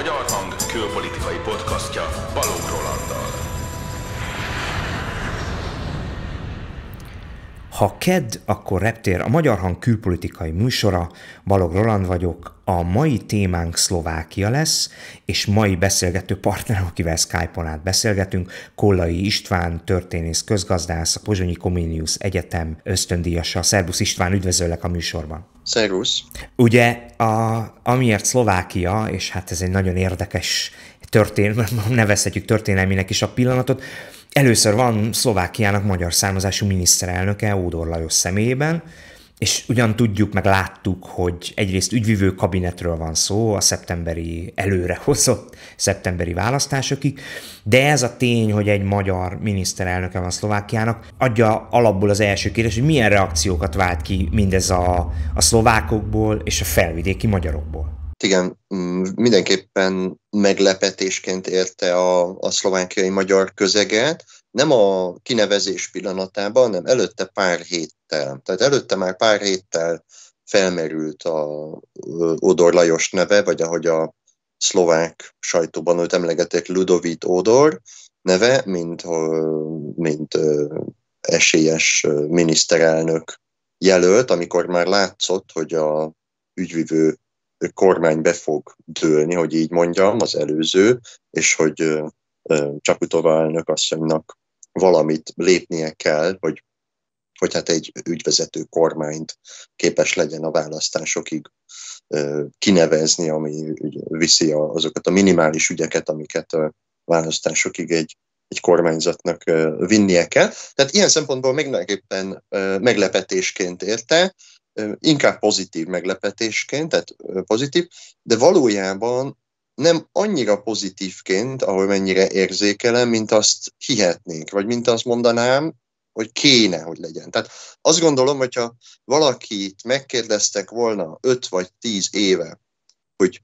Magyar Hang külpolitikai podcastja Balogh Rolanddal. Ha KED, akkor reptér a Magyar Hang külpolitikai műsora, Balog Roland vagyok, a mai témánk Szlovákia lesz, és mai beszélgető partner, akivel Skype-on át beszélgetünk, Kollai István, történész, közgazdász, a Pozsonyi Comenius Egyetem ösztöndíjasa. Szerbusz István, üdvözöllek a műsorban. Szervusz! Ugye, a, amiért Szlovákia, és hát ez egy nagyon érdekes történ, nevezhetjük történelmének is a pillanatot. Először van Szlovákiának magyar származású miniszterelnöke Ódor Lajos személyében, és ugyan tudjuk, meg láttuk, hogy egyrészt ügyvivő kabinetről van szó a szeptemberi előrehozott szeptemberi választásokig, de ez a tény, hogy egy magyar miniszterelnöke van Szlovákiának, adja alapból az első kérdés, hogy milyen reakciókat vált ki mindez a, a szlovákokból és a felvidéki magyarokból igen, mm, mindenképpen meglepetésként érte a, a szlovákiai magyar közeget, nem a kinevezés pillanatában, hanem előtte pár héttel. Tehát előtte már pár héttel felmerült a Odor Lajos neve, vagy ahogy a szlovák sajtóban őt emlegetek, Ludovit Odor neve, mint, mint esélyes miniszterelnök jelölt, amikor már látszott, hogy a ügyvivő kormány be fog dőlni, hogy így mondjam, az előző, és hogy Csaputova elnök asszonynak valamit lépnie kell, hogy, hogy hát egy ügyvezető kormányt képes legyen a választásokig kinevezni, ami viszi azokat a minimális ügyeket, amiket a választásokig egy, egy kormányzatnak vinnie kell. Tehát ilyen szempontból mindenképpen meglepetésként érte, inkább pozitív meglepetésként, tehát pozitív, de valójában nem annyira pozitívként, ahogy mennyire érzékelem, mint azt hihetnénk, vagy mint azt mondanám, hogy kéne, hogy legyen. Tehát azt gondolom, hogyha valakit megkérdeztek volna 5 vagy 10 éve, hogy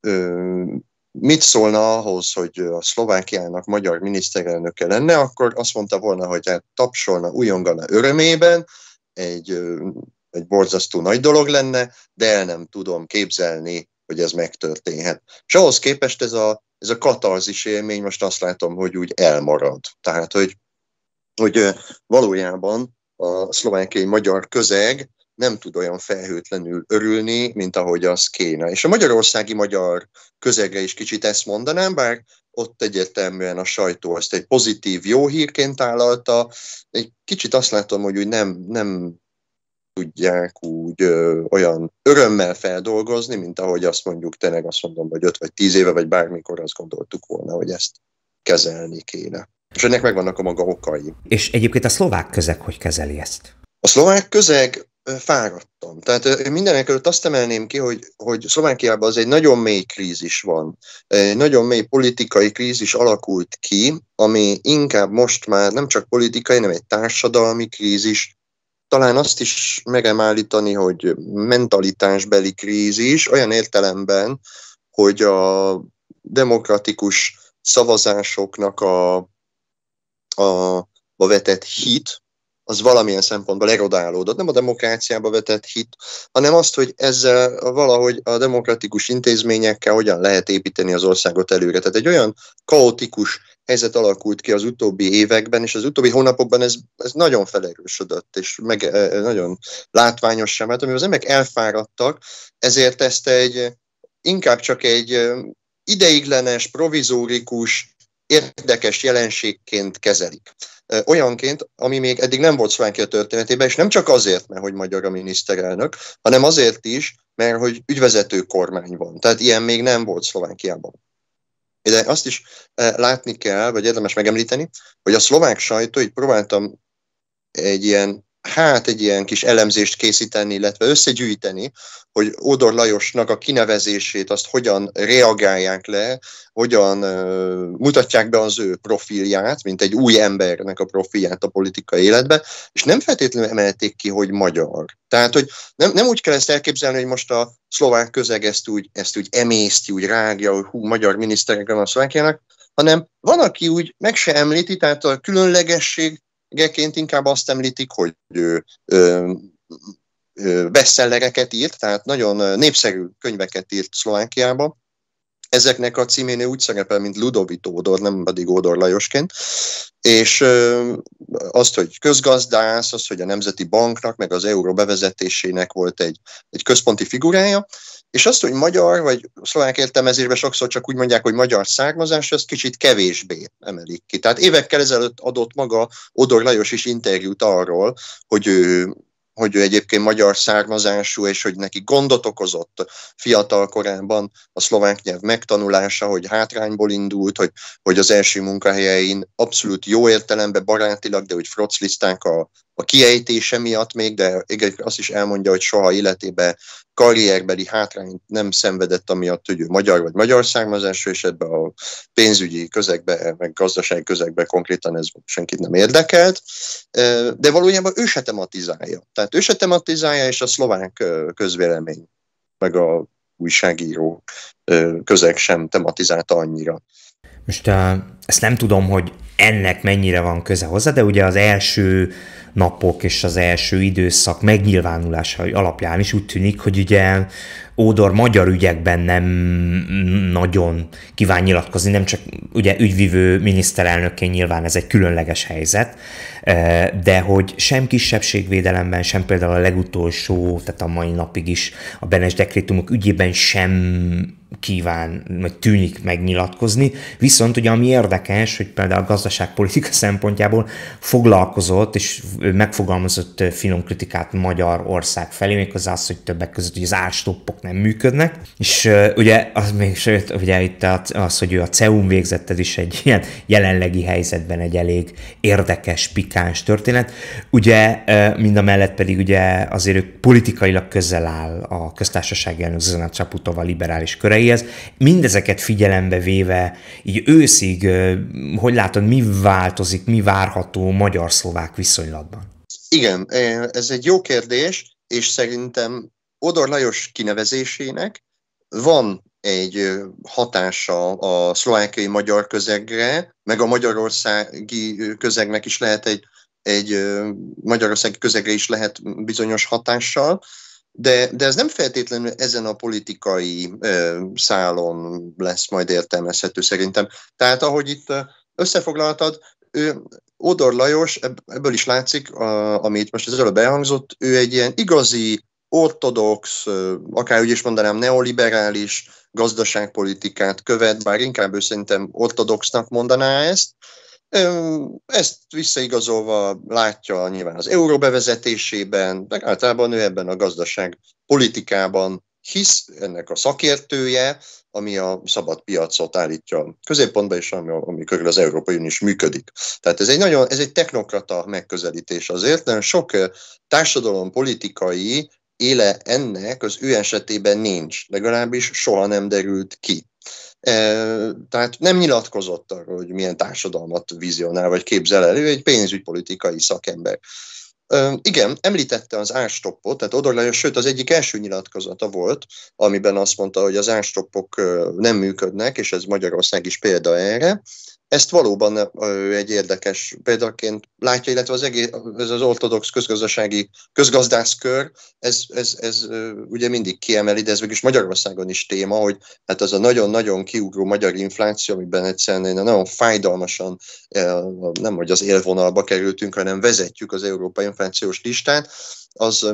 ö, mit szólna ahhoz, hogy a Szlovákiának magyar miniszterelnöke lenne, akkor azt mondta volna, hogy hát tapsolna, újongana örömében, egy egy borzasztó nagy dolog lenne, de el nem tudom képzelni, hogy ez megtörténhet. És ahhoz képest ez a, ez a katarzis élmény most azt látom, hogy úgy elmarad. Tehát, hogy, hogy valójában a szlovákiai magyar közeg nem tud olyan felhőtlenül örülni, mint ahogy az kéne. És a magyarországi magyar közegre is kicsit ezt mondanám, bár ott egyértelműen a sajtó ezt egy pozitív, jó hírként állalta. Egy kicsit azt látom, hogy úgy nem, nem tudják úgy ö, olyan örömmel feldolgozni, mint ahogy azt mondjuk tényleg azt mondom, hogy 5 vagy 10 éve, vagy bármikor azt gondoltuk volna, hogy ezt kezelni kéne. És ennek megvannak a maga okai. És egyébként a szlovák közeg hogy kezeli ezt? A szlovák közeg fáradtam. Tehát mindenek előtt azt emelném ki, hogy, hogy Szlovákiában az egy nagyon mély krízis van. Egy nagyon mély politikai krízis alakult ki, ami inkább most már nem csak politikai, hanem egy társadalmi krízis, talán azt is megemállítani, hogy mentalitásbeli krízis olyan értelemben, hogy a demokratikus szavazásoknak a, a, a vetett hit, az valamilyen szempontból erodálódott. Nem a demokráciába vetett hit, hanem azt, hogy ezzel valahogy a demokratikus intézményekkel hogyan lehet építeni az országot előre. Tehát egy olyan kaotikus helyzet alakult ki az utóbbi években, és az utóbbi hónapokban ez, ez nagyon felerősödött, és meg, e, e, nagyon látványos sem, mert az emberek elfáradtak, ezért ezt egy inkább csak egy ideiglenes, provizórikus, érdekes jelenségként kezelik. Olyanként, ami még eddig nem volt a történetében, és nem csak azért, mert hogy magyar a miniszterelnök, hanem azért is, mert hogy ügyvezető kormány van. Tehát ilyen még nem volt Szlovákiában. De azt is e, látni kell, vagy érdemes megemlíteni, hogy a szlovák sajtó, így próbáltam egy ilyen hát egy ilyen kis elemzést készíteni, illetve összegyűjteni, hogy Odor Lajosnak a kinevezését azt hogyan reagálják le, hogyan uh, mutatják be az ő profilját, mint egy új embernek a profilját a politikai életbe, és nem feltétlenül emelték ki, hogy magyar. Tehát, hogy nem, nem úgy kell ezt elképzelni, hogy most a szlovák közeg ezt úgy, ezt úgy emészti, úgy rágja, hogy hú, magyar miniszterek van a szlovákjának, hanem van, aki úgy meg se említi, tehát a különlegesség szövegeként inkább azt említik, hogy ő ö, ö, bestsellereket írt, tehát nagyon népszerű könyveket írt Szlovákiában, ezeknek a címénél úgy szerepel, mint Ludovit Ódor, nem pedig Ódor Lajosként, és azt, hogy közgazdász, azt, hogy a Nemzeti Banknak, meg az euró bevezetésének volt egy, egy központi figurája, és azt, hogy magyar, vagy szlovák értelmezésben sokszor csak úgy mondják, hogy magyar származás, ezt kicsit kevésbé emelik ki. Tehát évekkel ezelőtt adott maga Odor Lajos is interjút arról, hogy ő hogy ő egyébként magyar származású, és hogy neki gondot okozott fiatal korában a szlovák nyelv megtanulása, hogy hátrányból indult, hogy, hogy az első munkahelyein abszolút jó értelemben, barátilag, de hogy frocliszták a, a kiejtése miatt még, de azt is elmondja, hogy soha életébe karrierbeli hátrányt nem szenvedett, amiatt, hogy ő magyar vagy magyar származású, és ebbe a pénzügyi közegbe, meg gazdasági közegbe konkrétan ez senkit nem érdekelt, de valójában ő se tematizálja. Tehát ő se tematizálja, és a szlovák közvélemény, meg a újságíró közeg sem tematizálta annyira. Most ezt nem tudom, hogy ennek mennyire van köze hozzá, de ugye az első napok és az első időszak megnyilvánulása alapján is úgy tűnik, hogy ugye Ódor magyar ügyekben nem nagyon kíván nyilatkozni, nem csak ugye ügyvivő miniszterelnökként nyilván ez egy különleges helyzet, de hogy sem kisebbségvédelemben, sem például a legutolsó, tehát a mai napig is a Benes dekrétumok ügyében sem kíván, vagy tűnik megnyilatkozni. Viszont ugye ami érdekes, hogy például a gazdaságpolitika szempontjából foglalkozott és megfogalmazott finom kritikát Magyarország felé, méghozzá az, hogy többek között hogy az árstoppok nem működnek. És uh, ugye az még sőt, ugye itt az, hogy ő a CEUM végzett, ez is egy ilyen jelenlegi helyzetben egy elég érdekes, pikáns történet. Ugye mind a mellett pedig ugye azért ő politikailag közel áll a köztársaság elnök Zuzana Csaputova liberális köreihez, ez mindezeket figyelembe véve, így őszig, hogy látod, mi változik, mi várható magyar-szlovák viszonylatban? Igen, ez egy jó kérdés, és szerintem Odor Lajos kinevezésének van egy hatása a szlovákiai magyar közegre, meg a magyarországi közegnek is lehet egy, egy magyarországi közegre is lehet bizonyos hatással, de, de ez nem feltétlenül ezen a politikai ö, szálon lesz majd értelmezhető szerintem. Tehát ahogy itt összefoglaltad, ő, Odor Lajos, ebből is látszik, a, amit most az előbb elhangzott, ő egy ilyen igazi, ortodox, akár úgy is mondanám neoliberális gazdaságpolitikát követ, bár inkább ő szerintem ortodoxnak mondaná ezt, ezt visszaigazolva látja nyilván az euró bevezetésében, meg általában ő ebben a gazdaság politikában hisz, ennek a szakértője, ami a szabad piacot állítja középpontba, és ami, ami körül az Európai Unió is működik. Tehát ez egy nagyon, ez egy technokrata megközelítés azért, nagyon sok politikai éle ennek az ő esetében nincs, legalábbis soha nem derült ki. Tehát nem nyilatkozott arról, hogy milyen társadalmat vizionál, vagy képzel elő, egy pénzügypolitikai szakember. Igen, említette az ástoppot, tehát Odor Lajos, sőt az egyik első nyilatkozata volt, amiben azt mondta, hogy az ástoppok nem működnek, és ez Magyarország is példa erre, ezt valóban egy érdekes példaként látja, illetve az egész, ez az ortodox közgazdasági közgazdászkör, ez, ez, ez ugye mindig kiemeli, de ez mégis Magyarországon is téma, hogy hát az a nagyon-nagyon kiugró magyar infláció, amiben egyszerűen nagyon fájdalmasan nem hogy az élvonalba kerültünk, hanem vezetjük az európai inflációs listát, az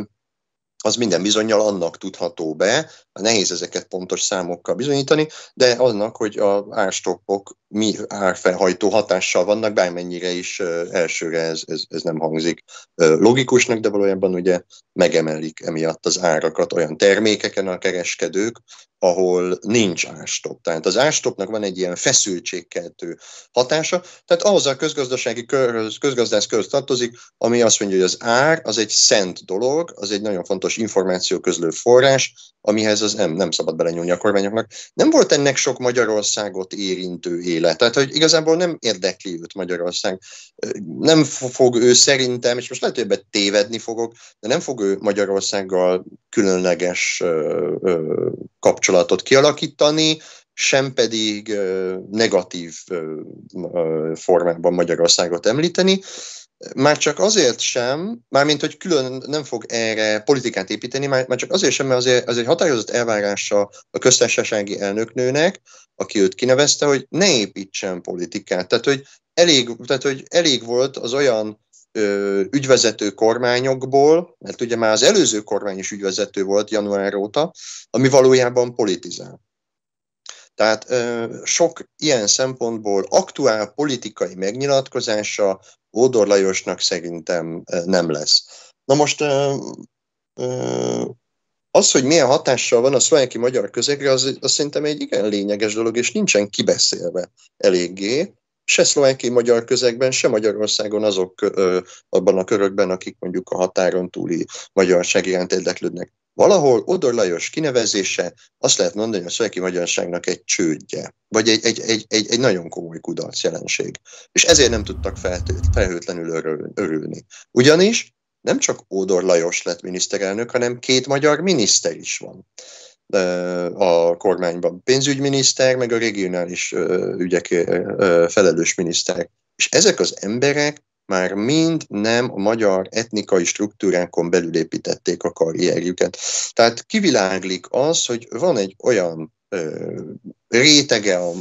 az minden bizonyal annak tudható be, nehéz ezeket pontos számokkal bizonyítani, de annak, hogy a árstoppok mi árfelhajtó hatással vannak, bármennyire is elsőre ez, ez, ez nem hangzik logikusnak, de valójában ugye megemelik emiatt az árakat olyan termékeken a kereskedők, ahol nincs ástop. Tehát az ástopnak van egy ilyen feszültségkeltő hatása, tehát ahhoz a közgazdasági körhöz, közgazdász körhöz tartozik, ami azt mondja, hogy az ár az egy szent dolog, az egy nagyon fontos információ közlő forrás, amihez az nem, nem szabad belenyúlni a kormányoknak. Nem volt ennek sok Magyarországot érintő élet semmiféle. Tehát, hogy igazából nem érdekli őt Magyarország. Nem fog ő szerintem, és most lehet, hogy tévedni fogok, de nem fog ő Magyarországgal különleges kapcsolatot kialakítani, sem pedig negatív formában Magyarországot említeni. Már csak azért sem, mármint hogy külön nem fog erre politikát építeni, már, már csak azért sem, mert azért, azért határozott elvárása a köztársasági elnöknőnek, aki őt kinevezte, hogy ne építsen politikát. Tehát, hogy elég, tehát, hogy elég volt az olyan ö, ügyvezető kormányokból, mert ugye már az előző kormány is ügyvezető volt január óta, ami valójában politizál. Tehát ö, sok ilyen szempontból aktuál politikai megnyilatkozása Ódor Lajosnak szerintem nem lesz. Na most az, hogy milyen hatással van a szlováki magyar közegre, az, az szerintem egy igen lényeges dolog, és nincsen kibeszélve eléggé, se szlováki magyar közegben, se Magyarországon azok abban a körökben, akik mondjuk a határon túli magyarság iránt érdeklődnek. Valahol Odor Lajos kinevezése azt lehet mondani, hogy a szöveki magyarságnak egy csődje, vagy egy, egy, egy, egy, egy nagyon komoly kudarc jelenség. És ezért nem tudtak felhőtlenül örülni. Ugyanis nem csak Ódor Lajos lett miniszterelnök, hanem két magyar miniszter is van a kormányban. Pénzügyminiszter, meg a regionális ügyek felelős miniszter. És ezek az emberek már mind nem a magyar etnikai struktúrákon belül építették a karrierjüket. Tehát kiviláglik az, hogy van egy olyan ö, rétege a,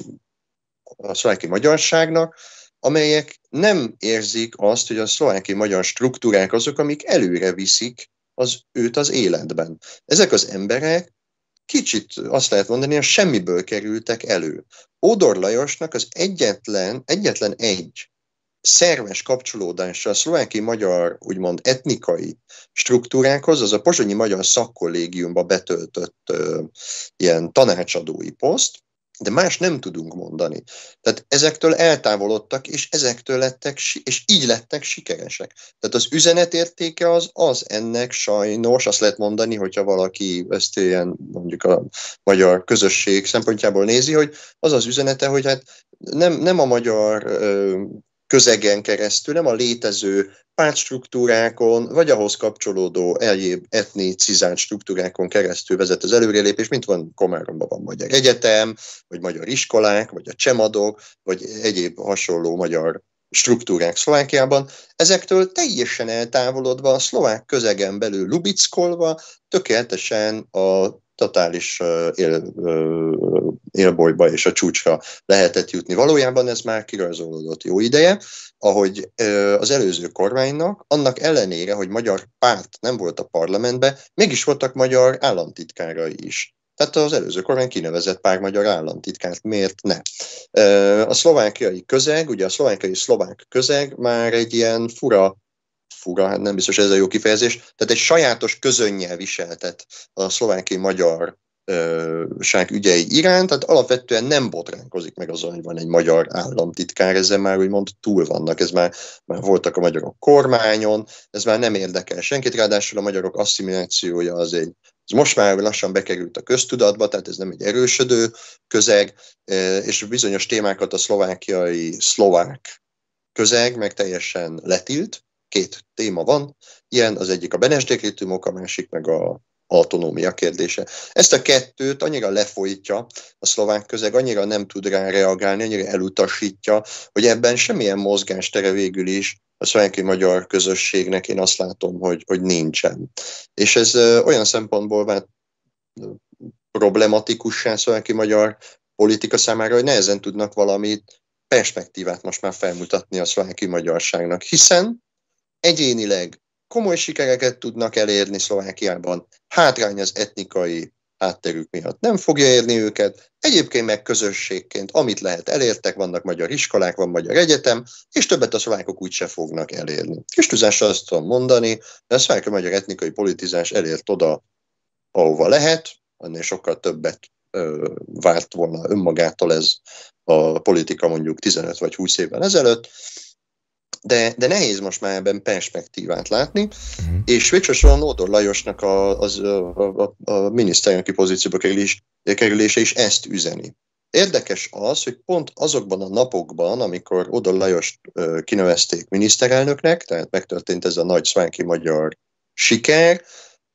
a szlováki magyarságnak, amelyek nem érzik azt, hogy a szlováki magyar struktúrák azok, amik előre viszik az őt az életben. Ezek az emberek kicsit azt lehet mondani, hogy semmiből kerültek elő. Ódor Lajosnak az egyetlen, egyetlen egy szerves kapcsolódása a szlovákiai magyar, úgymond etnikai struktúrákhoz, az a pozsonyi magyar szakkollégiumba betöltött ö, ilyen tanácsadói poszt, de más nem tudunk mondani. Tehát ezektől eltávolodtak, és ezektől lettek, és így lettek sikeresek. Tehát az üzenetértéke az az ennek sajnos, azt lehet mondani, hogyha valaki ezt ilyen mondjuk a magyar közösség szempontjából nézi, hogy az az üzenete, hogy hát nem, nem a magyar ö, közegen keresztül, nem a létező pártstruktúrákon, vagy ahhoz kapcsolódó egyéb etnicizált struktúrákon keresztül vezet az előrelépés, mint van Komáromban van Magyar Egyetem, vagy magyar iskolák, vagy a csemadok, vagy egyéb hasonló magyar struktúrák Szlovákiában, ezektől teljesen eltávolodva, a szlovák közegen belül lubickolva, tökéletesen a totális él, élbolyba és a csúcsra lehetett jutni. Valójában ez már kirajzolódott jó ideje, ahogy az előző kormánynak, annak ellenére, hogy magyar párt nem volt a parlamentben, mégis voltak magyar államtitkárai is. Tehát az előző kormány kinevezett pár magyar államtitkárt, miért ne? A szlovákiai közeg, ugye a szlovákiai szlovák közeg már egy ilyen fura fura, hát nem biztos ez a jó kifejezés, tehát egy sajátos közönnyel viseltet a szlovákiai magyar ság ügyei iránt, tehát alapvetően nem botránkozik meg azon, hogy van egy magyar államtitkár, ezzel már úgymond túl vannak, ez már, már voltak a magyarok kormányon, ez már nem érdekel senkit, ráadásul a magyarok asszimilációja az egy, ez most már lassan bekerült a köztudatba, tehát ez nem egy erősödő közeg, és bizonyos témákat a szlovákiai szlovák közeg meg teljesen letilt, két téma van, ilyen az egyik a benesdékrétumok, a másik meg a autonómia kérdése. Ezt a kettőt annyira lefolytja a szlovák közeg, annyira nem tud rá reagálni, annyira elutasítja, hogy ebben semmilyen mozgástere végül is a szlovákiai magyar közösségnek én azt látom, hogy, hogy nincsen. És ez olyan szempontból vált problematikussá szlovákiai magyar politika számára, hogy nehezen tudnak valamit, perspektívát most már felmutatni a szlovákiai magyarságnak, hiszen egyénileg komoly sikereket tudnak elérni Szlovákiában. Hátrány az etnikai hátterük miatt nem fogja érni őket. Egyébként meg közösségként, amit lehet, elértek, vannak magyar iskolák, van magyar egyetem, és többet a szlovákok úgyse fognak elérni. Kis tüzással azt tudom mondani, de a szlovák magyar etnikai politizás elért oda, ahova lehet, annél sokkal többet ö, várt volna önmagától ez a politika mondjuk 15 vagy 20 évvel ezelőtt, de, de nehéz most már ebben perspektívát látni, mm és végsősorban Nódor Lajosnak a, az, a, a, a miniszterelnöki pozícióba kerülés, kerülése is ezt üzeni. Érdekes az, hogy pont azokban a napokban, amikor Odor Lajos kinevezték miniszterelnöknek, tehát megtörtént ez a nagy szvánki magyar siker,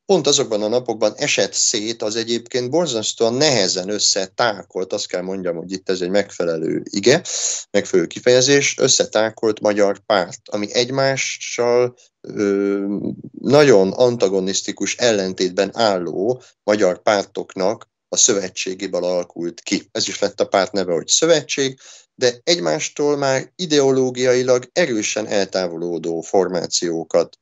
pont azokban a napokban esett szét az egyébként borzasztóan nehezen összetákolt, azt kell mondjam, hogy itt ez egy megfelelő ige, megfelelő kifejezés, összetákolt magyar párt, ami egymással ö, nagyon antagonisztikus ellentétben álló magyar pártoknak a szövetségéből alakult ki. Ez is lett a párt neve, hogy szövetség, de egymástól már ideológiailag erősen eltávolodó formációkat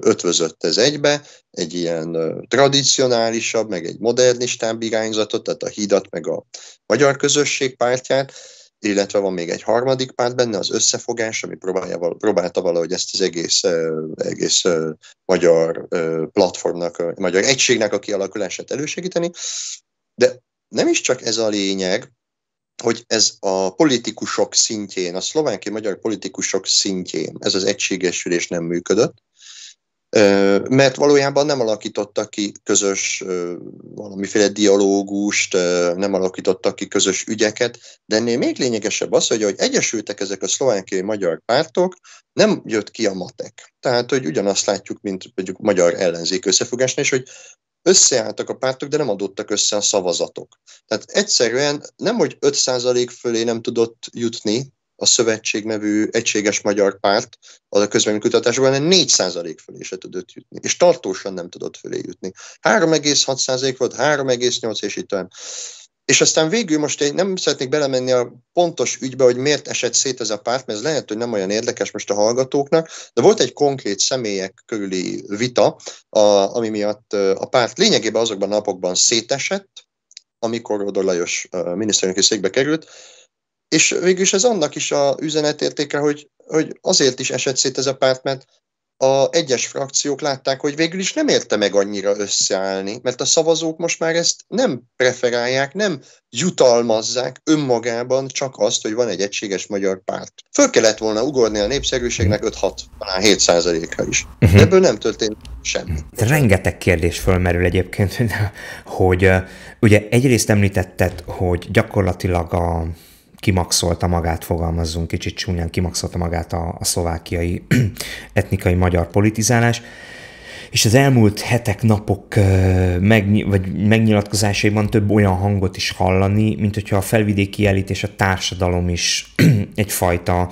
ötvözött ez egybe, egy ilyen tradicionálisabb, meg egy modernistább irányzatot, tehát a hídat, meg a magyar közösség pártját, illetve van még egy harmadik párt benne, az összefogás, ami próbálja, próbálta valahogy ezt az egész, egész magyar platformnak, magyar egységnek a kialakulását elősegíteni, de nem is csak ez a lényeg, hogy ez a politikusok szintjén, a szlovákiai magyar politikusok szintjén ez az egységesülés nem működött, mert valójában nem alakítottak ki közös valamiféle dialógust, nem alakítottak ki közös ügyeket, de ennél még lényegesebb az, hogy ahogy egyesültek ezek a szlovákiai magyar pártok, nem jött ki a matek. Tehát, hogy ugyanazt látjuk, mint mondjuk magyar ellenzék összefogásnál, és hogy összeálltak a pártok, de nem adottak össze a szavazatok. Tehát egyszerűen nem, hogy 5% fölé nem tudott jutni a Szövetség nevű egységes magyar párt az a közvélemény kutatásban 4 fölé se tudott jutni, és tartósan nem tudott fölé jutni. 3,6 volt, 3,8 és itt tovább. És aztán végül most én nem szeretnék belemenni a pontos ügybe, hogy miért esett szét ez a párt, mert ez lehet, hogy nem olyan érdekes most a hallgatóknak, de volt egy konkrét személyek körüli vita, a, ami miatt a párt lényegében azokban a napokban szétesett, amikor Odor Lajos miniszterelnöki székbe került, és végül is ez annak is a üzenetértéke, hogy, hogy azért is esett szét ez a párt, mert a egyes frakciók látták, hogy végül is nem érte meg annyira összeállni, mert a szavazók most már ezt nem preferálják, nem jutalmazzák önmagában csak azt, hogy van egy egységes magyar párt. Föl kellett volna ugorni a népszerűségnek 5-6, talán 7 ra is. Uh-huh. Ebből nem történt semmi. Rengeteg kérdés fölmerül egyébként, hogy ugye egyrészt említetted, hogy gyakorlatilag a kimaxolta magát, fogalmazzunk kicsit csúnyán, kimaxolta magát a, a szlovákiai etnikai magyar politizálás. És az elmúlt hetek, napok megny- vagy megnyilatkozásaiban több olyan hangot is hallani, mint hogyha a felvidéki elit és a társadalom is egyfajta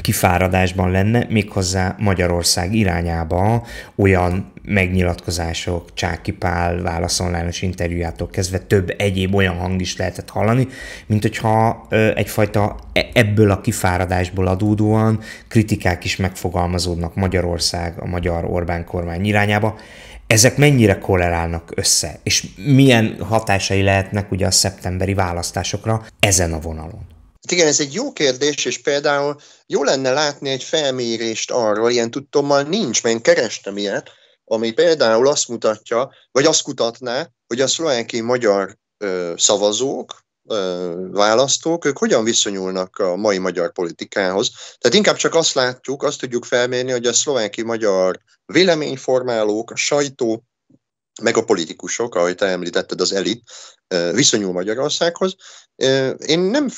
kifáradásban lenne, méghozzá Magyarország irányába olyan megnyilatkozások, Csáki Pál válaszonlános interjújától kezdve több egyéb olyan hang is lehetett hallani, mint hogyha egyfajta e-, ebből a kifáradásból adódóan kritikák is megfogalmazódnak Magyarország, a magyar Orbán kormány irányába. Ezek mennyire kolerálnak össze, és milyen hatásai lehetnek ugye a szeptemberi választásokra ezen a vonalon? igen, ez egy jó kérdés, és például jó lenne látni egy felmérést arról, ilyen tudtommal nincs, mert én kerestem ilyet, ami például azt mutatja, vagy azt kutatná, hogy a szlovákiai magyar ö, szavazók, ö, választók, ők hogyan viszonyulnak a mai magyar politikához. Tehát inkább csak azt látjuk, azt tudjuk felmérni, hogy a szlovákiai magyar véleményformálók, a sajtó, meg a politikusok, ahogy te említetted, az elit viszonyul Magyarországhoz, én nem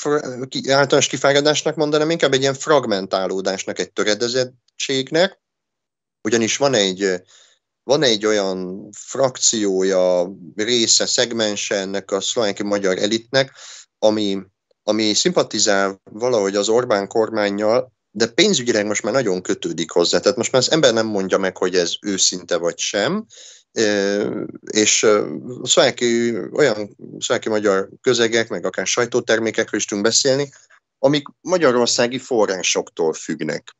általános kifáradásnak mondanám, inkább egy ilyen fragmentálódásnak, egy töredezettségnek, ugyanis van egy, van egy olyan frakciója, része, szegmense ennek a szlováki magyar elitnek, ami, ami szimpatizál valahogy az Orbán kormányjal, de pénzügyileg most már nagyon kötődik hozzá. Tehát most már az ember nem mondja meg, hogy ez őszinte vagy sem, és szlováki, olyan szlováki magyar közegek, meg akár sajtótermékekről is tudunk beszélni, amik magyarországi forrásoktól függnek.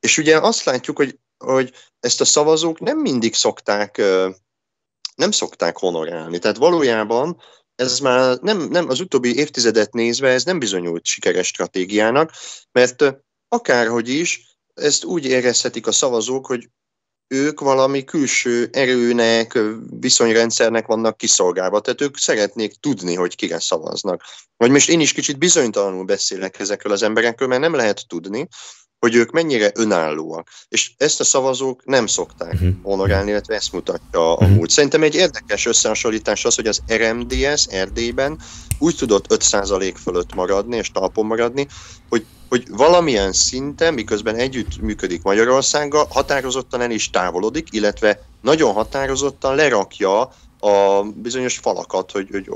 És ugye azt látjuk, hogy, hogy ezt a szavazók nem mindig szokták nem szokták honorálni. Tehát valójában ez már nem, nem az utóbbi évtizedet nézve, ez nem bizonyult sikeres stratégiának, mert akárhogy is, ezt úgy érezhetik a szavazók, hogy ők valami külső erőnek, viszonyrendszernek vannak kiszolgálva, tehát ők szeretnék tudni, hogy kire szavaznak. Vagy most én is kicsit bizonytalanul beszélek ezekről az emberekről, mert nem lehet tudni, hogy ők mennyire önállóak. És ezt a szavazók nem szokták uh-huh. honorálni, illetve ezt mutatja mhm. a múlt. Szerintem egy érdekes összehasonlítás az, hogy az RMDS Erdélyben úgy tudott 5% fölött maradni és talpon maradni, hogy hogy valamilyen szinten, miközben együtt működik Magyarországgal, határozottan el is távolodik, illetve nagyon határozottan lerakja a bizonyos falakat, hogy, hogy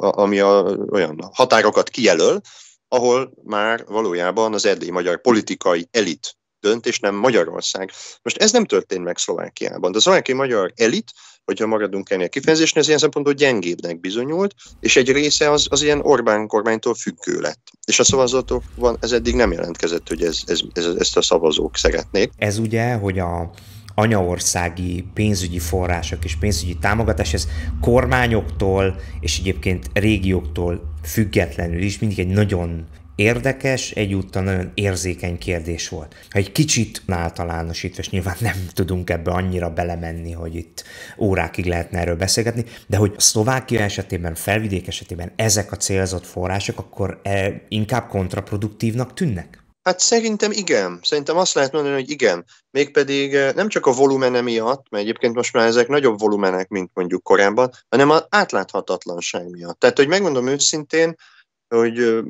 ami a, olyan határokat kijelöl, ahol már valójában az erdélyi magyar politikai elit dönt, és nem Magyarország. Most ez nem történt meg Szlovákiában, de a szlovákiai magyar elit, hogyha maradunk ennél kifejezésnél, az ilyen szempontból gyengébbnek bizonyult, és egy része az, az ilyen Orbán kormánytól függő lett. És a szavazatokban ez eddig nem jelentkezett, hogy ez, ez, ez, ezt a szavazók szeretnék. Ez ugye, hogy a anyaországi pénzügyi források és pénzügyi támogatás, ez kormányoktól és egyébként régióktól függetlenül is mindig egy nagyon érdekes, egyúttal nagyon érzékeny kérdés volt. Ha egy kicsit általánosítva, és nyilván nem tudunk ebbe annyira belemenni, hogy itt órákig lehetne erről beszélgetni, de hogy Szlovákia esetében, Felvidék esetében ezek a célzott források akkor eh, inkább kontraproduktívnak tűnnek? Hát szerintem igen. Szerintem azt lehet mondani, hogy igen. Mégpedig eh, nem csak a volumene miatt, mert egyébként most már ezek nagyobb volumenek, mint mondjuk korábban, hanem az átláthatatlanság miatt. Tehát, hogy megmondom őszintén, eh, hogy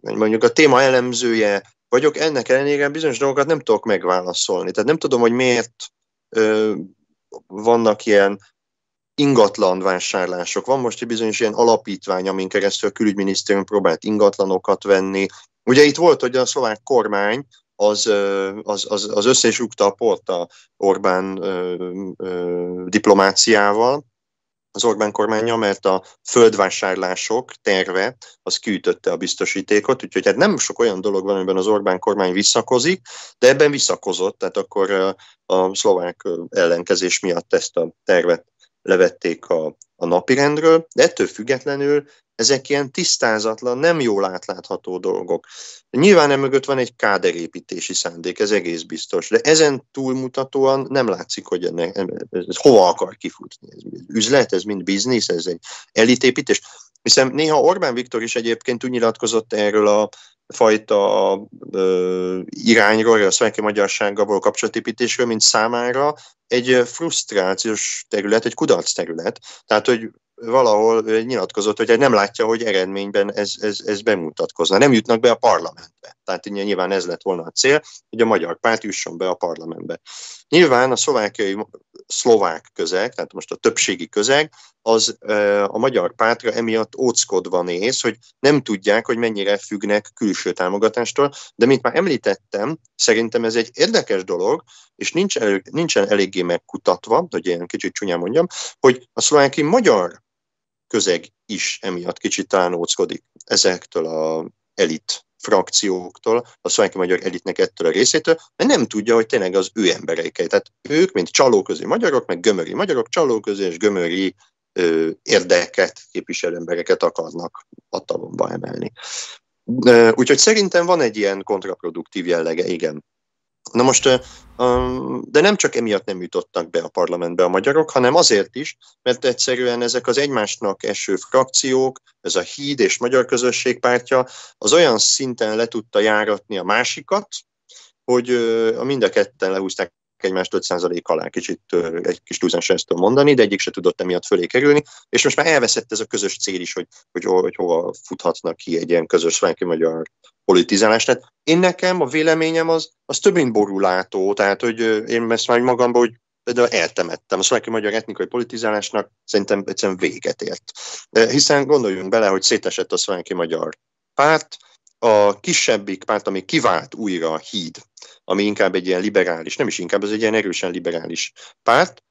mondjuk a téma elemzője vagyok, ennek ellenére bizonyos dolgokat nem tudok megválaszolni. Tehát nem tudom, hogy miért ö, eh, vannak ilyen ingatlan vásárlások. Van most egy bizonyos ilyen alapítvány, amin keresztül a külügyminisztérium próbált ingatlanokat venni, Ugye itt volt, hogy a szlovák kormány az, az, az, az össze is rúgta a porta Orbán ö, ö, diplomáciával, az Orbán kormánya, mert a földvásárlások terve az kiütötte a biztosítékot, úgyhogy hát nem sok olyan dolog van, amiben az Orbán kormány visszakozik, de ebben visszakozott, tehát akkor a szlovák ellenkezés miatt ezt a tervet levették a, a napirendről, de ettől függetlenül ezek ilyen tisztázatlan, nem jól átlátható dolgok. Nyilván emögött van egy káderépítési szándék, ez egész biztos, de ezen túlmutatóan nem látszik, hogy ennek, ez, ez hova akar kifutni. Ez üzlet, ez mind biznisz, ez egy elitépítés. Hiszen néha Orbán Viktor is egyébként úgy nyilatkozott erről a fajta ö, irányról, a szlováki magyarsággal való kapcsolatépítésről, mint számára egy frusztrációs terület, egy kudarc terület. Tehát, hogy valahol nyilatkozott, hogy nem látja, hogy eredményben ez, ez, ez bemutatkozna. Nem jutnak be a parlamentbe. Tehát nyilván ez lett volna a cél, hogy a magyar párt jusson be a parlamentbe. Nyilván a szlovákiai szlovák közeg, tehát most a többségi közeg, az a magyar pártra emiatt óckodva néz, hogy nem tudják, hogy mennyire függnek külső támogatástól, de mint már említettem, szerintem ez egy érdekes dolog, és nincs el, nincsen eléggé megkutatva, hogy ilyen kicsit csúnyán mondjam, hogy a szlováki magyar közeg is emiatt kicsit tánóckodik ezektől a elit frakcióktól, a szlovákia magyar elitnek ettől a részétől, mert nem tudja, hogy tényleg az ő embereiket. Tehát ők, mint csalóközi magyarok, meg gömöri magyarok, csalóközi és gömöri ö, érdeket képviselő embereket akarnak hatalomba emelni. Úgyhogy szerintem van egy ilyen kontraproduktív jellege, igen, Na most, de nem csak emiatt nem jutottak be a parlamentbe a magyarok, hanem azért is, mert egyszerűen ezek az egymásnak eső frakciók, ez a híd és magyar közösség pártja, az olyan szinten le tudta járatni a másikat, hogy a mind a ketten lehúzták egymást 5% alá, kicsit egy kis túlzással ezt mondani, de egyik se tudott emiatt fölé kerülni, és most már elveszett ez a közös cél is, hogy, hogy, hogy hova futhatnak ki egy ilyen közös franki magyar politizálás. Tehát én nekem a véleményem az, az több mint borulátó, tehát hogy én ezt már magamban, hogy de eltemettem. A szlovákia magyar etnikai politizálásnak szerintem egyszerűen véget ért. Hiszen gondoljunk bele, hogy szétesett a szlovákia magyar párt, a kisebbik párt, ami kivált újra a híd ami inkább egy ilyen liberális, nem is inkább, ez egy ilyen erősen liberális párt,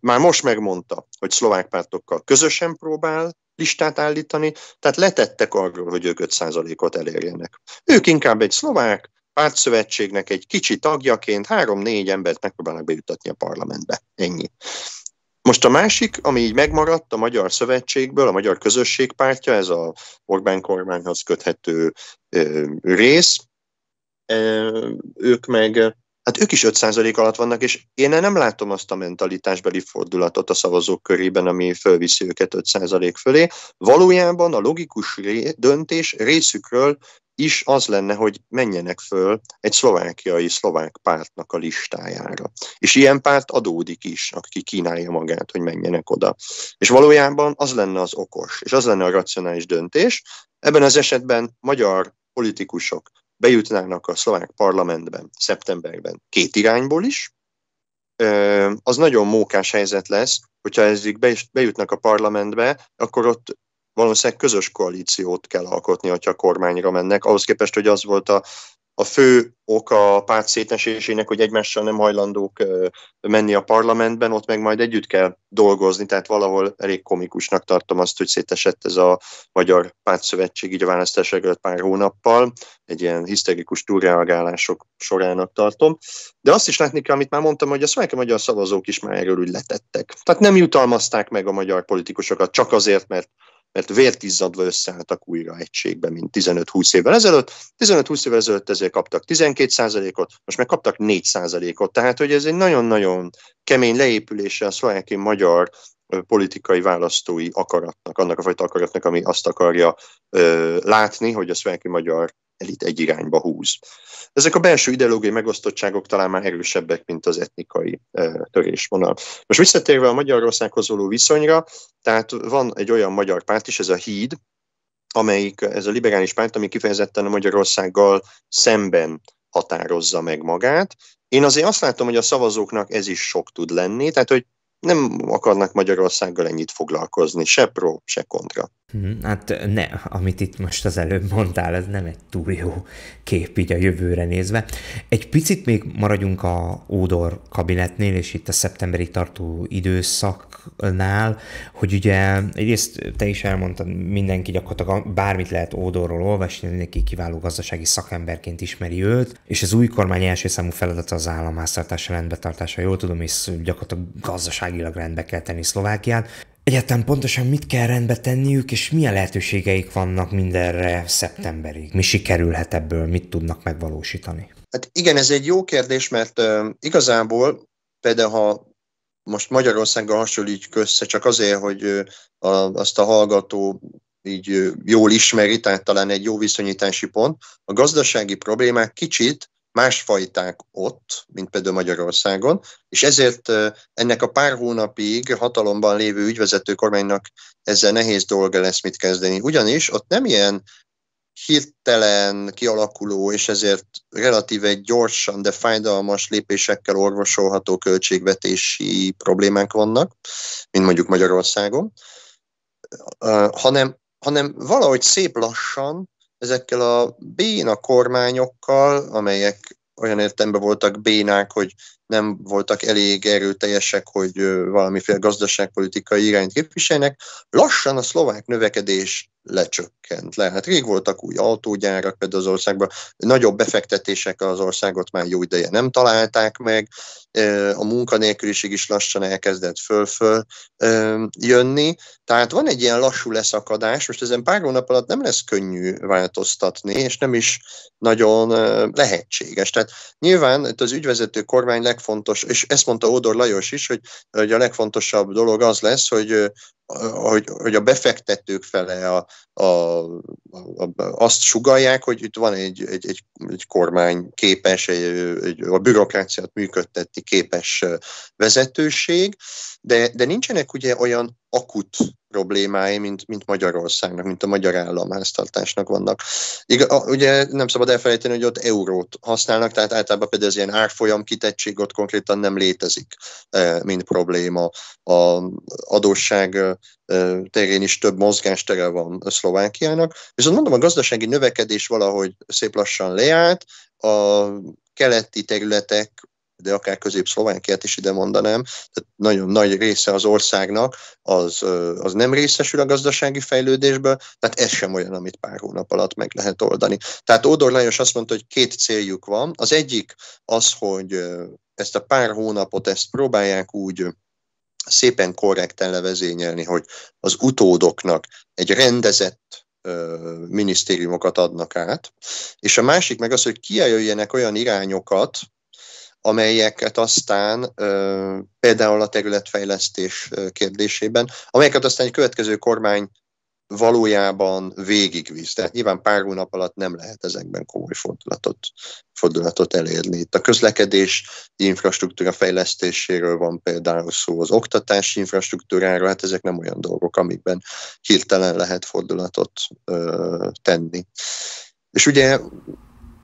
már most megmondta, hogy szlovák pártokkal közösen próbál listát állítani, tehát letettek arról, hogy ők 5%-ot elérjenek. Ők inkább egy szlovák pártszövetségnek egy kicsi tagjaként három-négy embert megpróbálnak bejutatni a parlamentbe. Ennyi. Most a másik, ami így megmaradt a Magyar Szövetségből, a Magyar Közösség pártja, ez a Orbán kormányhoz köthető ö, rész, ők meg hát ők is 5% alatt vannak, és én nem látom azt a mentalitásbeli fordulatot a szavazók körében, ami fölviszi őket 5% fölé. Valójában a logikus ré, döntés részükről is az lenne, hogy menjenek föl egy szlovákiai szlovák pártnak a listájára. És ilyen párt adódik is, aki kínálja magát, hogy menjenek oda. És valójában az lenne az okos, és az lenne a racionális döntés. Ebben az esetben magyar politikusok bejutnának a szlovák parlamentben szeptemberben két irányból is, az nagyon mókás helyzet lesz, hogyha ezek bejutnak a parlamentbe, akkor ott valószínűleg közös koalíciót kell alkotni, hogyha a kormányra mennek, ahhoz képest, hogy az volt a a fő oka a párt szétesésének, hogy egymással nem hajlandók menni a parlamentben, ott meg majd együtt kell dolgozni, tehát valahol elég komikusnak tartom azt, hogy szétesett ez a Magyar Pártszövetség így a választások előtt pár hónappal, egy ilyen hiszterikus túlreagálások sorának tartom. De azt is látni kell, amit már mondtam, hogy a szlovák magyar szavazók is már erről úgy letettek. Tehát nem jutalmazták meg a magyar politikusokat csak azért, mert mert vértizzadva összeálltak újra egységbe, mint 15-20 évvel ezelőtt. 15-20 évvel ezelőtt ezért kaptak 12%-ot, most meg kaptak 4%-ot. Tehát, hogy ez egy nagyon-nagyon kemény leépülése a szlovákiai magyar politikai választói akaratnak, annak a fajta akaratnak, ami azt akarja ö, látni, hogy a szlovákiai magyar elit egy irányba húz. Ezek a belső ideológiai megosztottságok talán már erősebbek, mint az etnikai e, törésvonal. Most visszatérve a Magyarországhoz való viszonyra, tehát van egy olyan magyar párt is, ez a híd, amelyik, ez a liberális párt, ami kifejezetten a Magyarországgal szemben határozza meg magát. Én azért azt látom, hogy a szavazóknak ez is sok tud lenni, tehát hogy nem akarnak Magyarországgal ennyit foglalkozni, se pro, se kontra. Mhm. Hát ne, amit itt most az előbb mondtál, ez nem egy túl jó kép így a jövőre nézve. Egy picit még maradjunk a Ódor kabinetnél, és itt a szeptemberi tartó időszaknál, hogy ugye egyrészt te is elmondtad, mindenki gyakorlatilag bármit lehet Ódorról olvasni, mindenki kiváló gazdasági szakemberként ismeri őt, és az új kormány első számú feladata az államháztartása rendbetartása, jól tudom, és gyakorlatilag gazdaságilag rendbe kell tenni Szlovákiát egyáltalán pontosan mit kell rendbe tenniük, és milyen lehetőségeik vannak mindenre szeptemberig? Mi sikerülhet ebből, mit tudnak megvalósítani? Hát igen, ez egy jó kérdés, mert uh, igazából például, ha most Magyarországgal hasonlítjuk össze, csak azért, hogy uh, a, azt a hallgató így uh, jól ismeri, tehát talán egy jó viszonyítási pont, a gazdasági problémák kicsit más fajták ott, mint például Magyarországon, és ezért ennek a pár hónapig hatalomban lévő ügyvezető kormánynak ezzel nehéz dolga lesz mit kezdeni. Ugyanis ott nem ilyen hirtelen kialakuló, és ezért relatíve gyorsan, de fájdalmas lépésekkel orvosolható költségvetési problémák vannak, mint mondjuk Magyarországon, hanem, hanem valahogy szép lassan, ezekkel a béna kormányokkal, amelyek olyan értemben voltak bénák, hogy nem voltak elég erőteljesek, hogy valamiféle gazdaságpolitikai irányt képviseljenek, lassan a szlovák növekedés lecsökkent le. Hát rég voltak új autógyárak például az országban, nagyobb befektetések az országot már jó ideje nem találták meg, a munkanélküliség is lassan elkezdett föl-föl jönni, tehát van egy ilyen lassú leszakadás, most ezen pár hónap alatt nem lesz könnyű változtatni, és nem is nagyon lehetséges. Tehát nyilván itt az ügyvezető kormány legfontos, és ezt mondta Ódor Lajos is, hogy, hogy a legfontosabb dolog az lesz, hogy hogy, hogy a befektetők fele a, a, a, azt sugalják, hogy itt van egy, egy, egy, egy kormány képes, egy, egy, a bürokráciát működtetni képes vezetőség, de, de nincsenek ugye olyan akut problémái, mint, mint Magyarországnak, mint a magyar államháztartásnak vannak. Iga, ugye nem szabad elfelejteni, hogy ott eurót használnak, tehát általában például az ilyen árfolyam kitettség ott konkrétan nem létezik, mint probléma. A adósság terén is több mozgástere van Szlovákiának. Viszont mondom, a gazdasági növekedés valahogy szép lassan leállt, a keleti területek de akár közép-szlovákiát is ide mondanám, tehát nagyon nagy része az országnak az, az nem részesül a gazdasági fejlődésből, tehát ez sem olyan, amit pár hónap alatt meg lehet oldani. Tehát Ódor Lajos azt mondta, hogy két céljuk van. Az egyik az, hogy ezt a pár hónapot ezt próbálják úgy szépen korrekten levezényelni, hogy az utódoknak egy rendezett minisztériumokat adnak át, és a másik meg az, hogy kijelöljenek olyan irányokat, amelyeket aztán például a területfejlesztés kérdésében, amelyeket aztán egy következő kormány valójában végigvisz. Tehát nyilván pár hónap alatt nem lehet ezekben komoly fordulatot, fordulatot elérni. Itt a közlekedés infrastruktúra fejlesztéséről van például szó, az oktatási infrastruktúráról, hát ezek nem olyan dolgok, amikben hirtelen lehet fordulatot ö, tenni. És ugye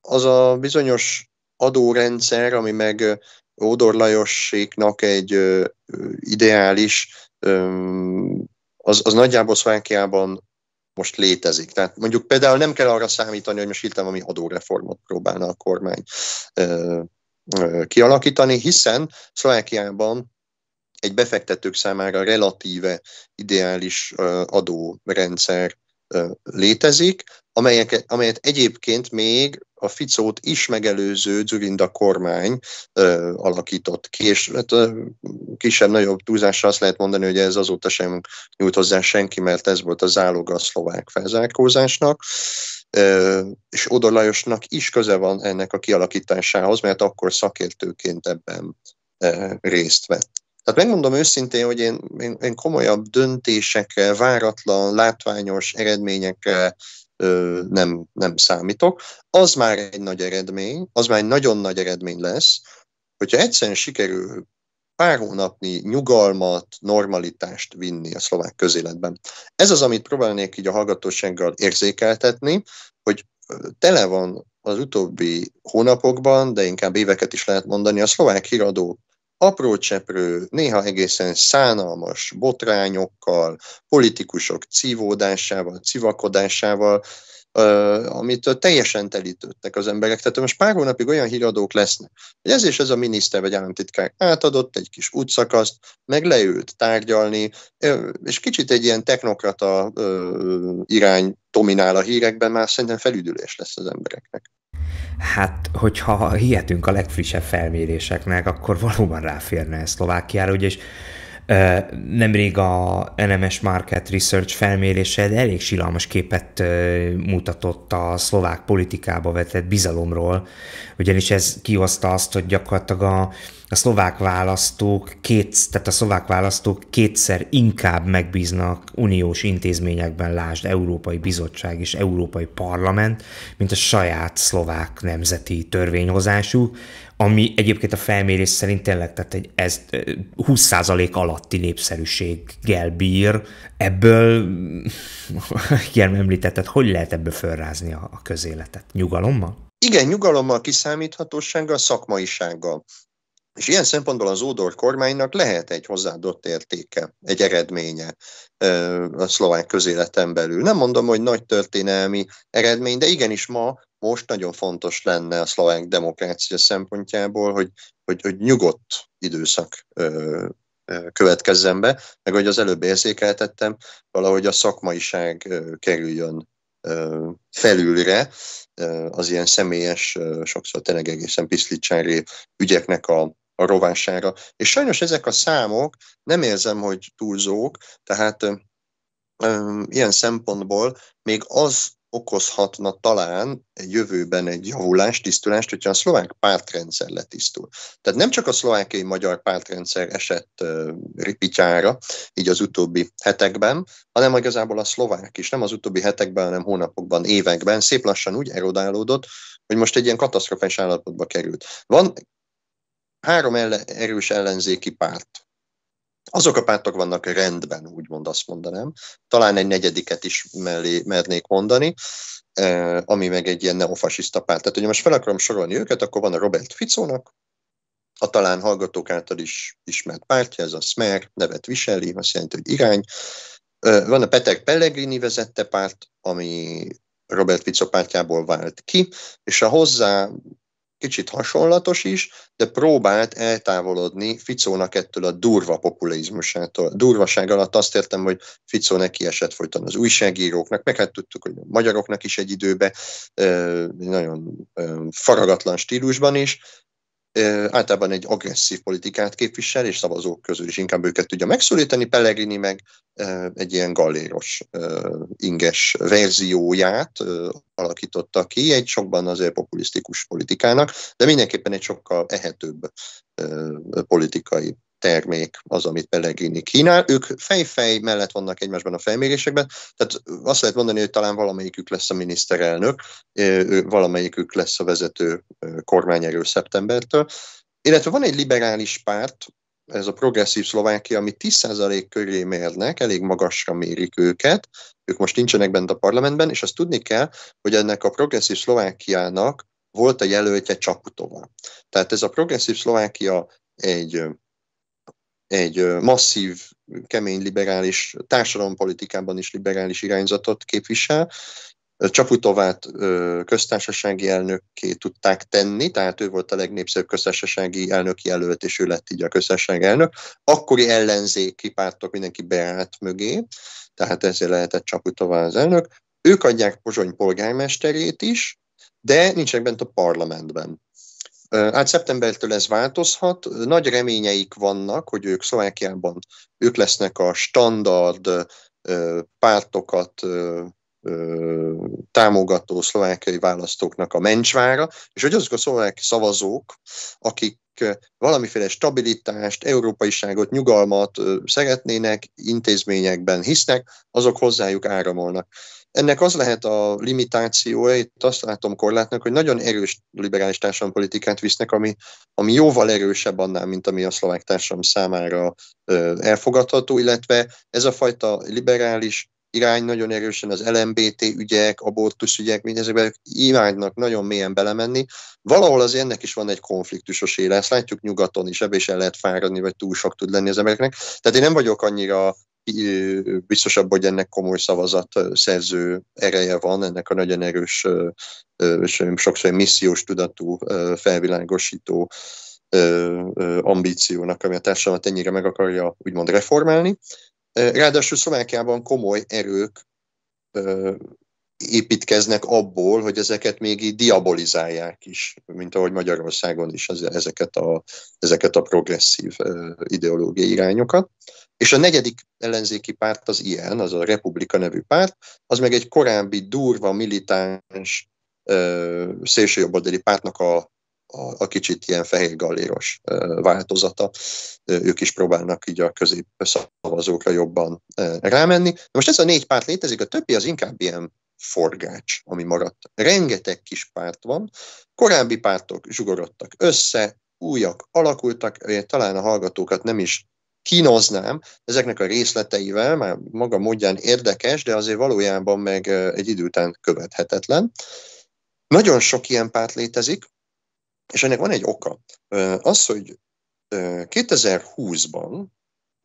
az a bizonyos adórendszer, ami meg Ódor Lajosséknak egy ö, ideális az, az nagyjából Szlovákiában most létezik. Tehát mondjuk például nem kell arra számítani, hogy most hirtelen valami adóreformot próbálna a kormány ö, ö, kialakítani, hiszen Szlovákiában egy befektetők számára relatíve ideális ö, adórendszer létezik, amelyek, amelyet egyébként még a Ficót is megelőző Zurinda kormány ö, alakított ki, és hát, kisebb-nagyobb túlzásra azt lehet mondani, hogy ez azóta sem nyújt hozzá senki, mert ez volt a záloga a szlovák felzárkózásnak és Odor Lajosnak is köze van ennek a kialakításához, mert akkor szakértőként ebben részt vett. Tehát megmondom őszintén, hogy én, én, én komolyabb döntésekkel, váratlan, látványos eredményekkel ö, nem, nem számítok. Az már egy nagy eredmény, az már egy nagyon nagy eredmény lesz, hogyha egyszerűen sikerül pár hónapnyi nyugalmat, normalitást vinni a szlovák közéletben. Ez az, amit próbálnék így a hallgatósággal érzékeltetni, hogy tele van az utóbbi hónapokban, de inkább éveket is lehet mondani, a szlovák híradó apró cseprő, néha egészen szánalmas botrányokkal, politikusok cívódásával, civakodásával, amit teljesen telítődtek az emberek. Tehát most pár hónapig olyan híradók lesznek, hogy ez és ez a miniszter vagy államtitkár átadott egy kis útszakaszt, meg leült tárgyalni, és kicsit egy ilyen technokrata irány dominál a hírekben, már szerintem felüdülés lesz az embereknek. Hát, hogyha hihetünk a legfrissebb felméréseknek, akkor valóban ráférne Szlovákiára, ugye, és Nemrég a NMS Market Research felmérése elég silalmas képet mutatott a szlovák politikába vetett bizalomról, ugyanis ez kihozta azt, hogy gyakorlatilag a, a szlovák választók, két, tehát a szlovák választók kétszer inkább megbíznak uniós intézményekben, lásd Európai Bizottság és Európai Parlament, mint a saját szlovák nemzeti törvényhozásuk, ami egyébként a felmérés szerint tényleg, tehát egy, ez 20% alatti népszerűséggel bír, ebből ilyen említetted, hogy lehet ebből fölrázni a, a közéletet? Nyugalommal? Igen, nyugalommal, kiszámíthatósággal, szakmaisággal. És ilyen szempontból az Ódor kormánynak lehet egy hozzáadott értéke, egy eredménye a szlovák közéleten belül. Nem mondom, hogy nagy történelmi eredmény, de igenis ma, most nagyon fontos lenne a szlovák demokrácia szempontjából, hogy, hogy, hogy nyugodt időszak következzen be, meg hogy az előbb érzékeltettem, valahogy a szakmaiság kerüljön felülre, az ilyen személyes, sokszor tényleg egészen piszlicsáré ügyeknek a a rovására. És sajnos ezek a számok nem érzem, hogy túlzók, tehát ilyen szempontból még az okozhatna talán jövőben egy javulást, tisztulást, hogyha a szlovák pártrendszer letisztul. Tehát nem csak a szlovákiai magyar pártrendszer esett uh, ripityára, így az utóbbi hetekben, hanem igazából a szlovák is, nem az utóbbi hetekben, hanem hónapokban, években szép lassan úgy erodálódott, hogy most egy ilyen katasztrofális állapotba került. Van három ellen, erős ellenzéki párt. Azok a pártok vannak rendben, úgymond azt mondanám. Talán egy negyediket is mellé mernék mondani, eh, ami meg egy ilyen neofasiszta párt. Tehát, hogy most fel akarom sorolni őket, akkor van a Robert Ficónak, a talán hallgatók által is ismert pártja, ez a Smer, nevet viseli, azt jelenti, hogy irány. Eh, van a Peter Pellegrini vezette párt, ami Robert Fico pártjából vált ki, és a hozzá kicsit hasonlatos is, de próbált eltávolodni Ficónak ettől a durva populizmusától. Durvaság alatt azt értem, hogy Ficó neki esett folyton az újságíróknak, meg hát tudtuk, hogy a magyaroknak is egy időben, nagyon faragatlan stílusban is, általában egy agresszív politikát képvisel, és szavazók közül is inkább őket tudja megszólítani, Pellegrini meg egy ilyen galléros, inges verzióját alakította ki, egy sokban azért populisztikus politikának, de mindenképpen egy sokkal ehetőbb politikai termék az, amit Pellegrini kínál. Ők fejfej mellett vannak egymásban a felmérésekben, tehát azt lehet mondani, hogy talán valamelyikük lesz a miniszterelnök, valamelyikük lesz a vezető kormányerő szeptembertől. Illetve van egy liberális párt, ez a progresszív Szlovákia, ami 10% köré mérnek, elég magasra mérik őket, ők most nincsenek bent a parlamentben, és azt tudni kell, hogy ennek a progresszív Szlovákiának volt a jelöltje Csaputova. Tehát ez a progresszív Szlovákia egy egy masszív, kemény liberális társadalompolitikában is liberális irányzatot képvisel. Csaputovát köztársasági elnökké tudták tenni, tehát ő volt a legnépszerűbb köztársasági elnök jelölt, és ő lett így a köztársaság elnök. Akkori ellenzéki pártok mindenki beállt mögé, tehát ezért lehetett Csaputová az elnök. Ők adják Pozsony polgármesterét is, de nincsenek bent a parlamentben. Hát szeptembertől ez változhat. Nagy reményeik vannak, hogy ők Szlovákiában, ők lesznek a standard pártokat támogató szlovákiai választóknak a mencsvára, és hogy azok a szlovák szavazók, akik valamiféle stabilitást, európaiságot, nyugalmat szeretnének, intézményekben hisznek, azok hozzájuk áramolnak. Ennek az lehet a limitációja, itt azt látom korlátnak, hogy nagyon erős liberális társadalompolitikát visznek, ami, ami jóval erősebb annál, mint ami a szlovák társadalom számára elfogadható, illetve ez a fajta liberális irány nagyon erősen az LMBT ügyek, abortusz ügyek, mindezekben iránynak nagyon mélyen belemenni. Valahol az ennek is van egy konfliktusos éle, ezt látjuk nyugaton is, ebbe is el lehet fáradni, vagy túl sok tud lenni az embereknek. Tehát én nem vagyok annyira biztosabb, hogy ennek komoly szavazat szerző ereje van, ennek a nagyon erős, és sokszor missziós tudatú, felvilágosító ambíciónak, ami a társadalmat ennyire meg akarja úgymond reformálni. Ráadásul Szlovákiában komoly erők építkeznek abból, hogy ezeket még így diabolizálják is, mint ahogy Magyarországon is az, ezeket, a, ezeket a progresszív ideológiai irányokat. És a negyedik ellenzéki párt az ilyen, az a Republika nevű párt, az meg egy korábbi durva, militáns, szélsőjobboldali pártnak a, a, a kicsit ilyen fehér galléros változata. Ők is próbálnak így a középszavazókra jobban rámenni. De most ez a négy párt létezik, a többi az inkább ilyen forgács, ami maradt. Rengeteg kis párt van, korábbi pártok zsugorodtak össze, újak alakultak, talán a hallgatókat nem is kínoznám ezeknek a részleteivel, már maga módján érdekes, de azért valójában meg egy idő után követhetetlen. Nagyon sok ilyen párt létezik, és ennek van egy oka. Az, hogy 2020-ban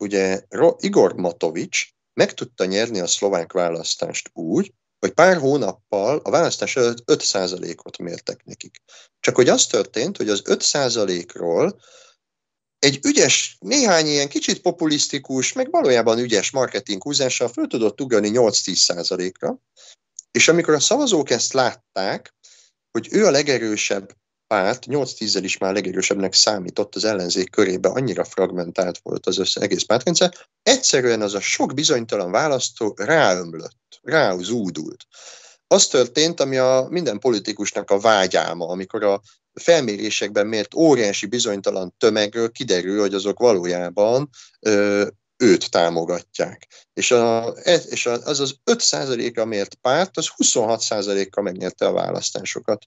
ugye Igor Matovics meg tudta nyerni a szlovák választást úgy, hogy pár hónappal a választás előtt 5%-ot mértek nekik. Csak hogy az történt, hogy az 5%-ról egy ügyes, néhány ilyen kicsit populisztikus, meg valójában ügyes marketing húzással föl tudott ugrani 8-10%-ra, és amikor a szavazók ezt látták, hogy ő a legerősebb párt 8 10 is már legerősebbnek számított az ellenzék körébe, annyira fragmentált volt az össze, egész pártrendszer, egyszerűen az a sok bizonytalan választó ráömlött, rázúdult. Az történt, ami a minden politikusnak a vágyáma, amikor a felmérésekben mért óriási bizonytalan tömegről kiderül, hogy azok valójában ö, őt támogatják. És, a, és az az 5%-a mért párt, az 26%-a megnyerte a választásokat.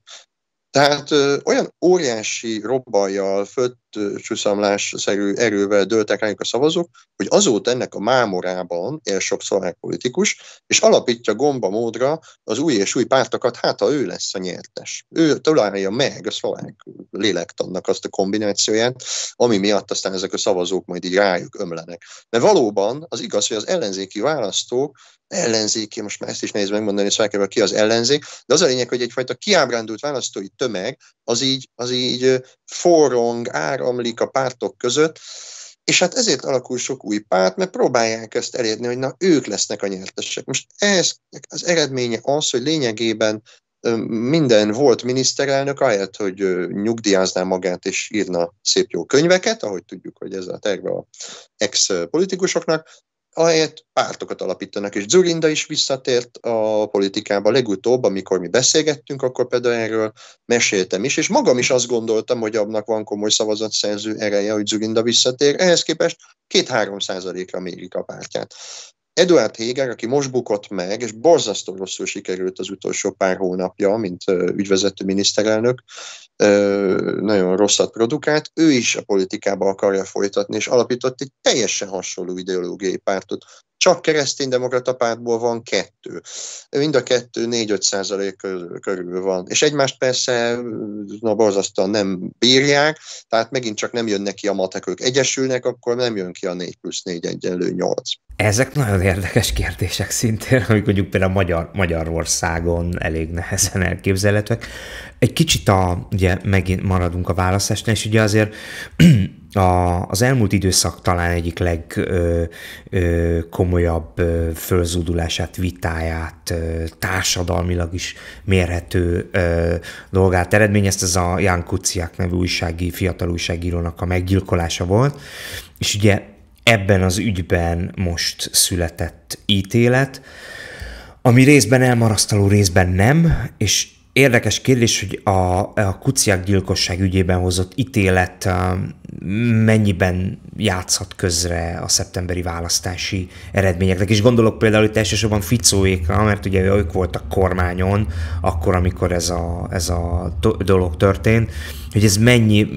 Tehát ö, olyan óriási robbajjal föl együtt csúszamlásszerű erővel dőltek rájuk a szavazók, hogy azóta ennek a mámorában él sok szlovák politikus, és alapítja gomba módra az új és új pártokat, hát ha ő lesz a nyertes. Ő találja meg a szlovák lélektannak azt a kombinációját, ami miatt aztán ezek a szavazók majd így rájuk ömlenek. De valóban az igaz, hogy az ellenzéki választók ellenzéki, most már ezt is nehéz megmondani, szóval ki az ellenzék, de az a lényeg, hogy egyfajta kiábrándult választói tömeg az így, az így forrong, ár omlik a pártok között, és hát ezért alakul sok új párt, mert próbálják ezt elérni, hogy na ők lesznek a nyertesek. Most ez az eredménye az, hogy lényegében minden volt miniszterelnök, ahelyett, hogy nyugdíjázná magát és írna szép jó könyveket, ahogy tudjuk, hogy ez a terve a ex-politikusoknak, ahelyett pártokat alapítanak, és Zulinda is visszatért a politikába legutóbb, amikor mi beszélgettünk, akkor például erről meséltem is, és magam is azt gondoltam, hogy abnak van komoly szavazatszerző ereje, hogy Zulinda visszatér, ehhez képest két-három százalékra mérik a pártját. Eduard Héger, aki most bukott meg, és borzasztó rosszul sikerült az utolsó pár hónapja, mint ügyvezető miniszterelnök, nagyon rosszat produkált, ő is a politikába akarja folytatni, és alapított egy teljesen hasonló ideológiai pártot, csak kereszténydemokrata pártból van kettő. Mind a kettő 4-5 százalék körül van. És egymást persze na, borzasztóan nem bírják, tehát megint csak nem jönnek ki a matek, ők egyesülnek, akkor nem jön ki a 4 plusz 4 egyenlő 8. Ezek nagyon érdekes kérdések szintén, amik mondjuk például Magyar, Magyarországon elég nehezen elképzelhetőek. Egy kicsit a, ugye megint maradunk a választásnál, és ugye azért a, az elmúlt időszak talán egyik legkomolyabb fölzúdulását, vitáját, ö, társadalmilag is mérhető ö, dolgát eredményezte. Ez a Jan Kuciak nevű újsági, fiatal újságírónak a meggyilkolása volt. És ugye ebben az ügyben most született ítélet, ami részben elmarasztaló, részben nem, és Érdekes kérdés, hogy a, a kuciák gyilkosság ügyében hozott ítélet mennyiben játszhat közre a szeptemberi választási eredményeknek. És gondolok például itt elsősorban Ficóékra, mert ugye ők voltak kormányon, akkor, amikor ez a, ez a dolog történt, hogy ez mennyi,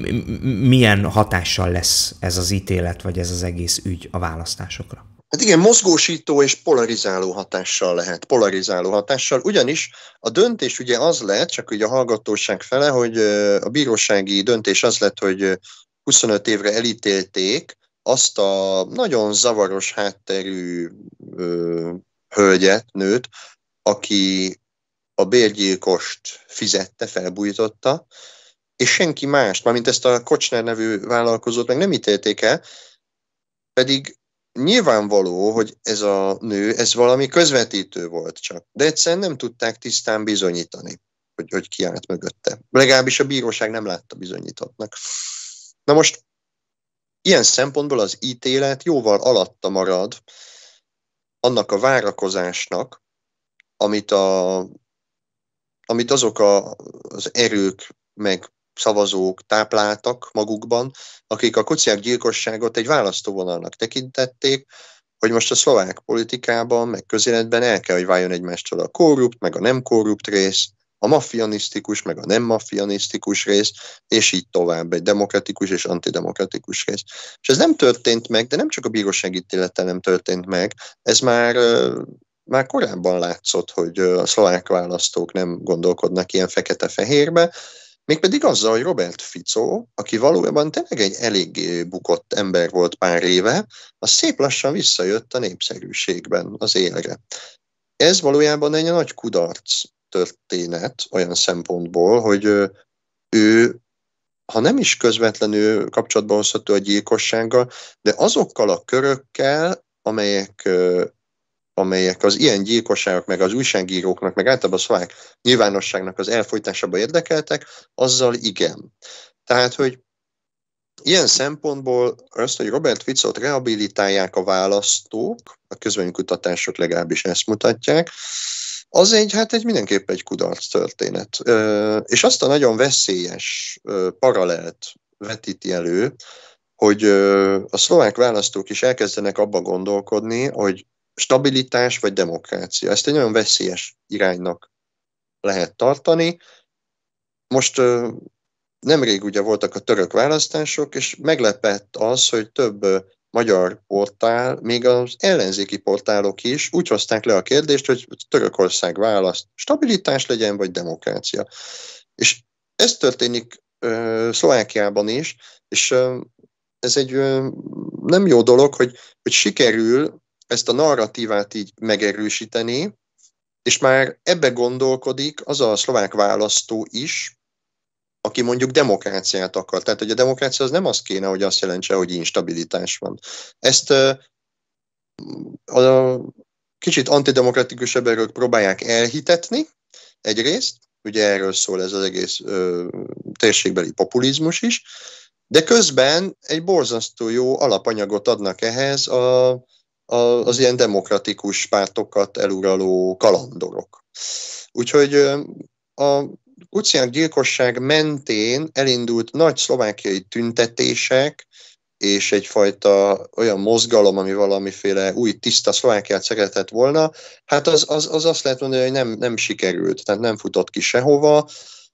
milyen hatással lesz ez az ítélet, vagy ez az egész ügy a választásokra. Hát igen, mozgósító és polarizáló hatással lehet, polarizáló hatással, ugyanis a döntés ugye az lett, csak ugye a hallgatóság fele, hogy a bírósági döntés az lett, hogy 25 évre elítélték azt a nagyon zavaros hátterű ö, hölgyet, nőt, aki a bérgyilkost fizette, felbújtotta, és senki más, mármint ezt a Kocsner nevű vállalkozót meg nem ítélték el, pedig nyilvánvaló, hogy ez a nő, ez valami közvetítő volt csak, de egyszerűen nem tudták tisztán bizonyítani, hogy, hogy ki állt mögötte. Legalábbis a bíróság nem látta bizonyítottnak. Na most ilyen szempontból az ítélet jóval alatta marad annak a várakozásnak, amit, a, amit azok a, az erők meg szavazók tápláltak magukban, akik a kociák gyilkosságot egy választóvonalnak tekintették, hogy most a szlovák politikában, meg közéletben el kell, hogy váljon egymástól a korrupt, meg a nem korrupt rész, a mafianisztikus, meg a nem mafianisztikus rész, és így tovább, egy demokratikus és antidemokratikus rész. És ez nem történt meg, de nem csak a bíróság ítélete nem történt meg, ez már már korábban látszott, hogy a szlovák választók nem gondolkodnak ilyen fekete-fehérbe, Mégpedig azzal, hogy Robert Fico, aki valójában tényleg egy elég bukott ember volt pár éve, az szép lassan visszajött a népszerűségben az élre. Ez valójában egy nagy kudarc történet olyan szempontból, hogy ő ha nem is közvetlenül kapcsolatban hozható a gyilkossággal, de azokkal a körökkel, amelyek amelyek az ilyen gyilkosságok, meg az újságíróknak, meg általában a szlovák nyilvánosságnak az elfolytásába érdekeltek, azzal igen. Tehát, hogy ilyen szempontból azt, hogy Robert Ficot rehabilitálják a választók, a közvénykutatások legalábbis ezt mutatják, az egy, hát egy mindenképp egy kudarc történet. És azt a nagyon veszélyes paralelt vetíti elő, hogy a szlovák választók is elkezdenek abba gondolkodni, hogy stabilitás vagy demokrácia. Ezt egy nagyon veszélyes iránynak lehet tartani. Most nemrég ugye voltak a török választások, és meglepett az, hogy több magyar portál, még az ellenzéki portálok is úgy hozták le a kérdést, hogy Törökország választ stabilitás legyen, vagy demokrácia. És ez történik Szlovákiában is, és ö, ez egy ö, nem jó dolog, hogy, hogy sikerül ezt a narratívát így megerősíteni, és már ebbe gondolkodik az a szlovák választó is, aki mondjuk demokráciát akar. Tehát, hogy a demokrácia az nem azt kéne, hogy azt jelentse, hogy instabilitás van. Ezt a, kicsit antidemokratikus erők próbálják elhitetni egyrészt, ugye erről szól ez az egész ö, térségbeli populizmus is, de közben egy borzasztó jó alapanyagot adnak ehhez a az ilyen demokratikus pártokat eluraló kalandorok. Úgyhogy a Kucián gyilkosság mentén elindult nagy szlovákiai tüntetések, és egyfajta olyan mozgalom, ami valamiféle új, tiszta Szlovákiát szeretett volna, hát az, az, az azt lehet mondani, hogy nem, nem sikerült, tehát nem futott ki sehova.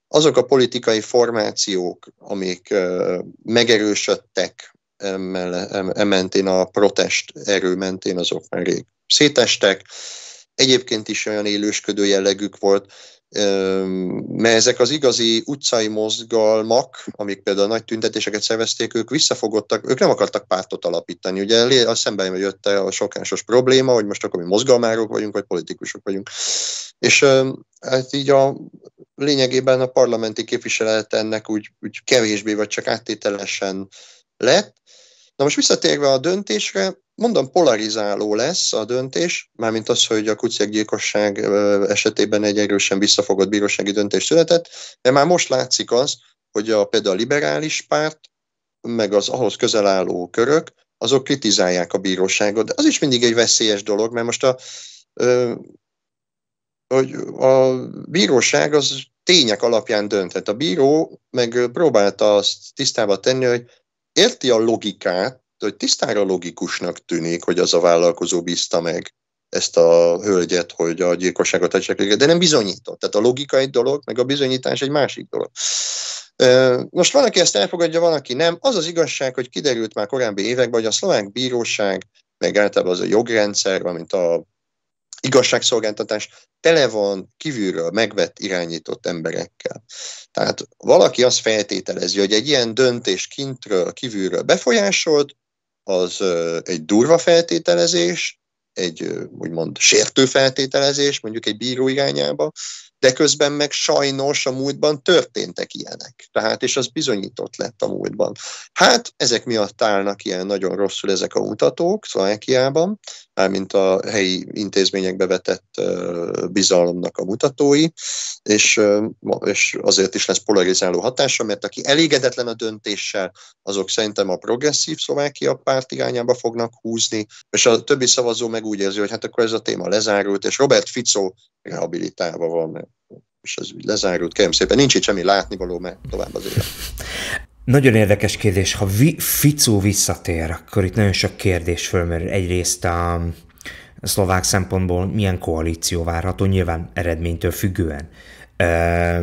Azok a politikai formációk, amik megerősödtek ementén e a protest erő mentén azok már rég szétestek. Egyébként is olyan élősködő jellegük volt, mert ezek az igazi utcai mozgalmak, amik például nagy tüntetéseket szervezték, ők visszafogottak, ők nem akartak pártot alapítani. Ugye a szemben jött a sokásos probléma, hogy most akkor mi mozgalmárok vagyunk, vagy politikusok vagyunk. És hát így a lényegében a parlamenti képviselet ennek úgy, úgy kevésbé, vagy csak áttételesen lett. Na most visszatérve a döntésre, mondom, polarizáló lesz a döntés, mármint az, hogy a kuciak gyilkosság esetében egy erősen visszafogott bírósági döntés született, de már most látszik az, hogy a, például a liberális párt, meg az ahhoz közel álló körök, azok kritizálják a bíróságot. De az is mindig egy veszélyes dolog, mert most a, hogy a bíróság az tények alapján dönthet. A bíró meg próbálta azt tisztába tenni, hogy érti a logikát, hogy tisztára logikusnak tűnik, hogy az a vállalkozó bízta meg ezt a hölgyet, hogy a gyilkosságot adják de nem bizonyított. Tehát a logika egy dolog, meg a bizonyítás egy másik dolog. Most van, aki ezt elfogadja, van, aki nem. Az az igazság, hogy kiderült már korábbi években, hogy a szlovák bíróság, meg általában az a jogrendszer, valamint a igazságszolgáltatás tele van kívülről megvett irányított emberekkel. Tehát valaki azt feltételezi, hogy egy ilyen döntés kintről, kívülről befolyásolt, az egy durva feltételezés, egy úgymond sértő feltételezés, mondjuk egy bíró irányába, de közben meg sajnos a múltban történtek ilyenek. Tehát, és az bizonyított lett a múltban. Hát, ezek miatt állnak ilyen nagyon rosszul ezek a mutatók Szlovákiában, mint a helyi intézményekbe vetett bizalomnak a mutatói, és, és azért is lesz polarizáló hatása, mert aki elégedetlen a döntéssel, azok szerintem a progresszív Szlovákia párt irányába fognak húzni, és a többi szavazó meg úgy érzi, hogy hát akkor ez a téma lezárult, és Robert Fico rehabilitálva van, és ez úgy lezárult, kérem szépen, nincs itt semmi látnivaló, mert tovább az élet. Nagyon érdekes kérdés. Ha vi- Ficó visszatér, akkor itt nagyon sok kérdés fölmerül. Egyrészt a, um, szlovák szempontból milyen koalíció várható, nyilván eredménytől függően. Üm,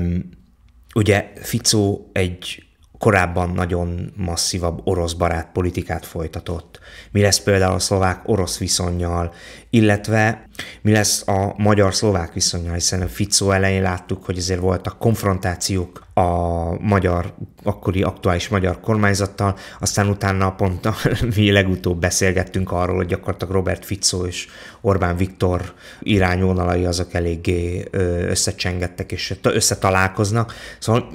um, ugye Ficó egy korábban nagyon masszívabb orosz barát politikát folytatott. Mi lesz például a szlovák orosz viszonyjal, illetve mi lesz a magyar-szlovák viszonya, hiszen a Ficó elején láttuk, hogy ezért voltak konfrontációk a magyar, akkori aktuális magyar kormányzattal, aztán utána pont a, mi legutóbb beszélgettünk arról, hogy gyakorlatilag Robert Ficó és Orbán Viktor irányvonalai azok eléggé összecsengettek és összetalálkoznak. Szóval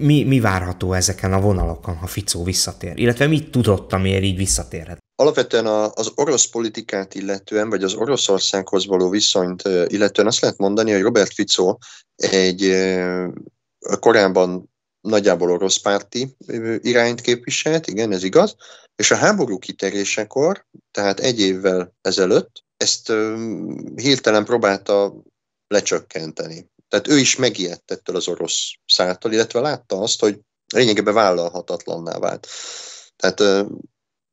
mi, mi várható ezeken a vonalokon, ha Ficó visszatér? Illetve mit tudott, amiért így visszatérhet? Alapvetően az orosz politikát illetően, vagy az Oroszországhoz való viszonyt illetően azt lehet mondani, hogy Robert Fico egy korábban nagyjából orosz párti irányt képviselt, igen, ez igaz, és a háború kiterésekor, tehát egy évvel ezelőtt, ezt hirtelen próbálta lecsökkenteni. Tehát ő is megijedt ettől az orosz szártól, illetve látta azt, hogy lényegében vállalhatatlanná vált. Tehát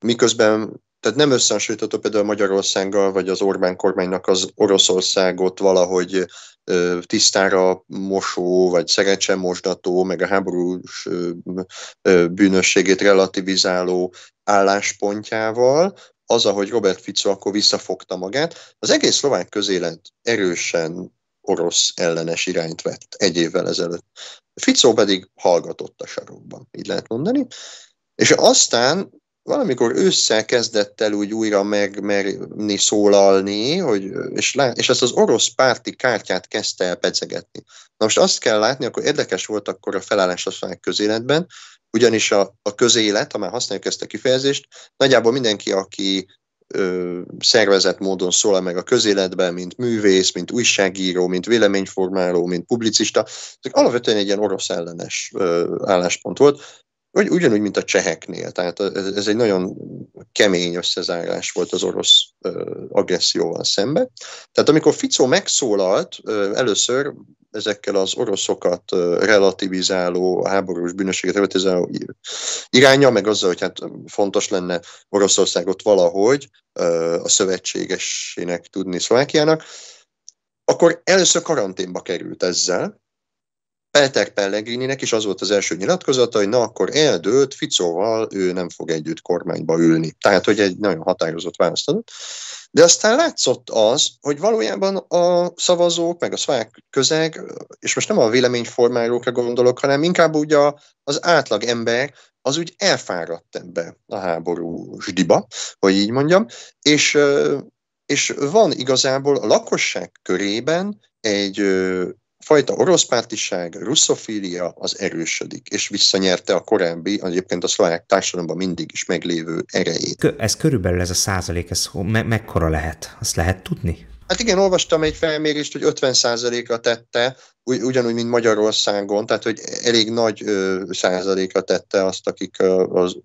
miközben tehát nem összehasonlítható például Magyarországgal, vagy az Orbán kormánynak az Oroszországot valahogy tisztára mosó, vagy szerecsen mosdató, meg a háborús bűnösségét relativizáló álláspontjával, az, ahogy Robert Fico akkor visszafogta magát, az egész szlovák közélet erősen orosz ellenes irányt vett egy évvel ezelőtt. Fico pedig hallgatott a sarokban, így lehet mondani. És aztán valamikor ősszel kezdett el úgy újra megmerni szólalni, hogy, és, lá, és ezt az orosz párti kártyát kezdte el pedzegetni. Na most azt kell látni, akkor érdekes volt akkor a felállás a közéletben, ugyanis a, a közélet, ha már használjuk ezt a kifejezést, nagyjából mindenki, aki ö, szervezett módon szólal meg a közéletben, mint művész, mint újságíró, mint véleményformáló, mint publicista, ezek alapvetően egy ilyen orosz ellenes ö, álláspont volt. Ugy, ugyanúgy, mint a cseheknél. Tehát ez egy nagyon kemény összezárás volt az orosz ö, agresszióval szembe. Tehát amikor Ficó megszólalt ö, először ezekkel az oroszokat ö, relativizáló, háborús bűnösséget relativizáló iránya, meg azzal, hogy hát fontos lenne Oroszországot valahogy ö, a szövetségesének tudni Szlovákiának, akkor először karanténba került ezzel, Peter Pellegrininek is az volt az első nyilatkozata, hogy na akkor eldőlt, Ficóval ő nem fog együtt kormányba ülni. Tehát, hogy egy nagyon határozott választ adott. De aztán látszott az, hogy valójában a szavazók, meg a szvák közeg, és most nem a véleményformálókra gondolok, hanem inkább ugye az átlag ember, az úgy elfáradt ebbe a háború zsdiba, hogy így mondjam, és, és van igazából a lakosság körében egy fajta oroszpártiság, russzofília az erősödik, és visszanyerte a korábbi, egyébként a szlovák társadalomban mindig is meglévő erejét. Ez körülbelül ez a százalék, ez me- mekkora lehet? Azt lehet tudni? Hát igen, olvastam egy felmérést, hogy 50%-ra tette, ugyanúgy, mint Magyarországon, tehát hogy elég nagy ö, százaléka tette azt, akik az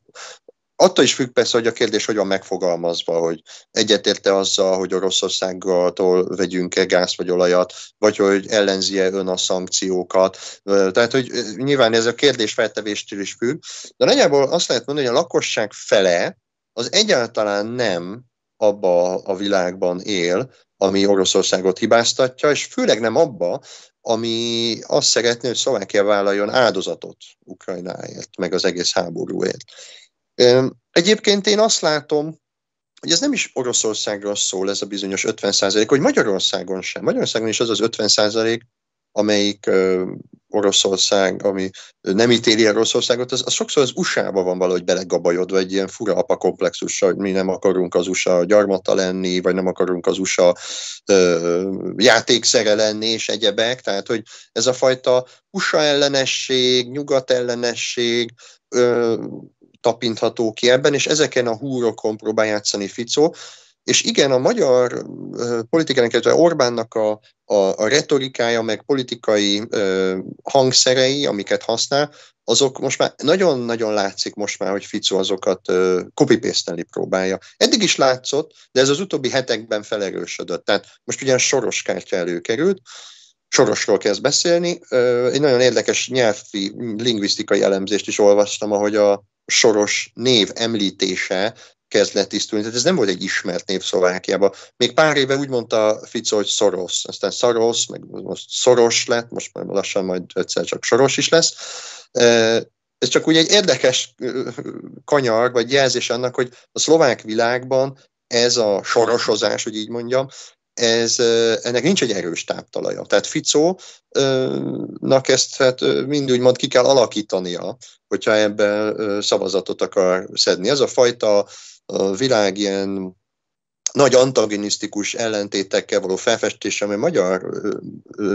attól is függ persze, hogy a kérdés hogyan megfogalmazva, hogy egyetérte azzal, hogy Oroszországtól vegyünk-e gáz vagy olajat, vagy hogy ellenzi-e ön a szankciókat. Tehát, hogy nyilván ez a kérdés feltevéstől is függ, de nagyjából azt lehet mondani, hogy a lakosság fele az egyáltalán nem abba a világban él, ami Oroszországot hibáztatja, és főleg nem abba, ami azt szeretné, hogy Szlovákia vállaljon áldozatot Ukrajnáért, meg az egész háborúért. Egyébként én azt látom, hogy ez nem is Oroszországról szól ez a bizonyos 50 százalék, hogy Magyarországon sem. Magyarországon is az az 50 százalék, amelyik Oroszország, ami nem ítéli a Oroszországot, az, az sokszor az USA-ba van valahogy belegabajodva egy ilyen fura apa komplexussal, hogy mi nem akarunk az USA gyarmata lenni, vagy nem akarunk az USA ö, játékszere lenni, és egyebek. Tehát, hogy ez a fajta USA ellenesség, nyugat ellenesség, ö, tapintható ki ebben, és ezeken a húrokon próbál játszani Ficó. És igen, a magyar politikának, illetve Orbánnak a, a, a retorikája, meg politikai ö, hangszerei, amiket használ, azok most már nagyon-nagyon látszik most már, hogy Ficó azokat copy próbálja. Eddig is látszott, de ez az utóbbi hetekben felerősödött. Tehát most ugyan soros kártya előkerült, Sorosról kezd beszélni. Egy nagyon érdekes nyelvi, lingvisztikai elemzést is olvastam, ahogy a soros név említése kezd letisztulni. Tehát ez nem volt egy ismert név Szlovákiában. Még pár éve úgy mondta Fico, hogy Szoros, aztán Szarosz, meg most Szoros lett, most már lassan majd egyszer csak Soros is lesz. Ez csak úgy egy érdekes kanyar, vagy jelzés annak, hogy a szlovák világban ez a sorosozás, hogy így mondjam, ez, ennek nincs egy erős táptalaja. Tehát Ficónak ezt hát mind úgymond ki kell alakítania, hogyha ebben szavazatot akar szedni. Ez a fajta világ ilyen nagy antagonisztikus ellentétekkel való felfestése, ami a magyar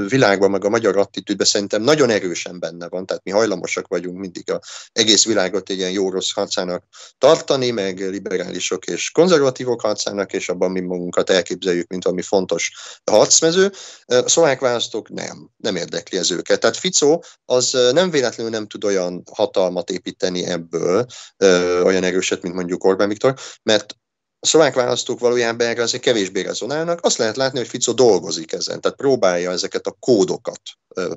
világban, meg a magyar attitűdben szerintem nagyon erősen benne van, tehát mi hajlamosak vagyunk mindig a egész világot egy ilyen jó-rossz harcának tartani, meg liberálisok és konzervatívok harcának, és abban mi magunkat elképzeljük, mint ami fontos harcmező. A szlovák választók nem, nem érdekli ez őket. Tehát Fico az nem véletlenül nem tud olyan hatalmat építeni ebből, olyan erőset, mint mondjuk Orbán Viktor, mert a szlovák választók valójában erre azért kevésbé rezonálnak. Azt lehet látni, hogy Fico dolgozik ezen, tehát próbálja ezeket a kódokat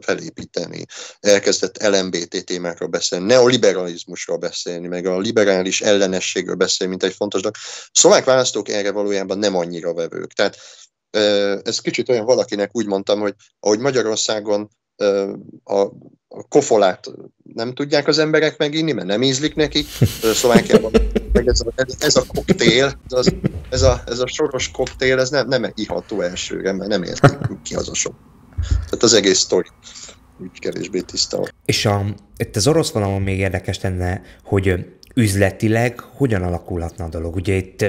felépíteni. Elkezdett LMBT témákról beszélni, neoliberalizmusról beszélni, meg a liberális ellenességről beszélni, mint egy fontos dolog. A szlovák választók erre valójában nem annyira vevők. Tehát ez kicsit olyan valakinek úgy mondtam, hogy ahogy Magyarországon a, kofolát nem tudják az emberek meginni, mert nem ízlik nekik, Szlovákiában meg ez a, ez, a koktél, az, ez, a, ez a soros koktél, ez nem, nem iható elsőre, mert nem értik ki az a sok. Tehát az egész sztori úgy kevésbé tiszta. És a, itt az orosz vonalon még érdekes lenne, hogy üzletileg hogyan alakulhatna a dolog? Ugye itt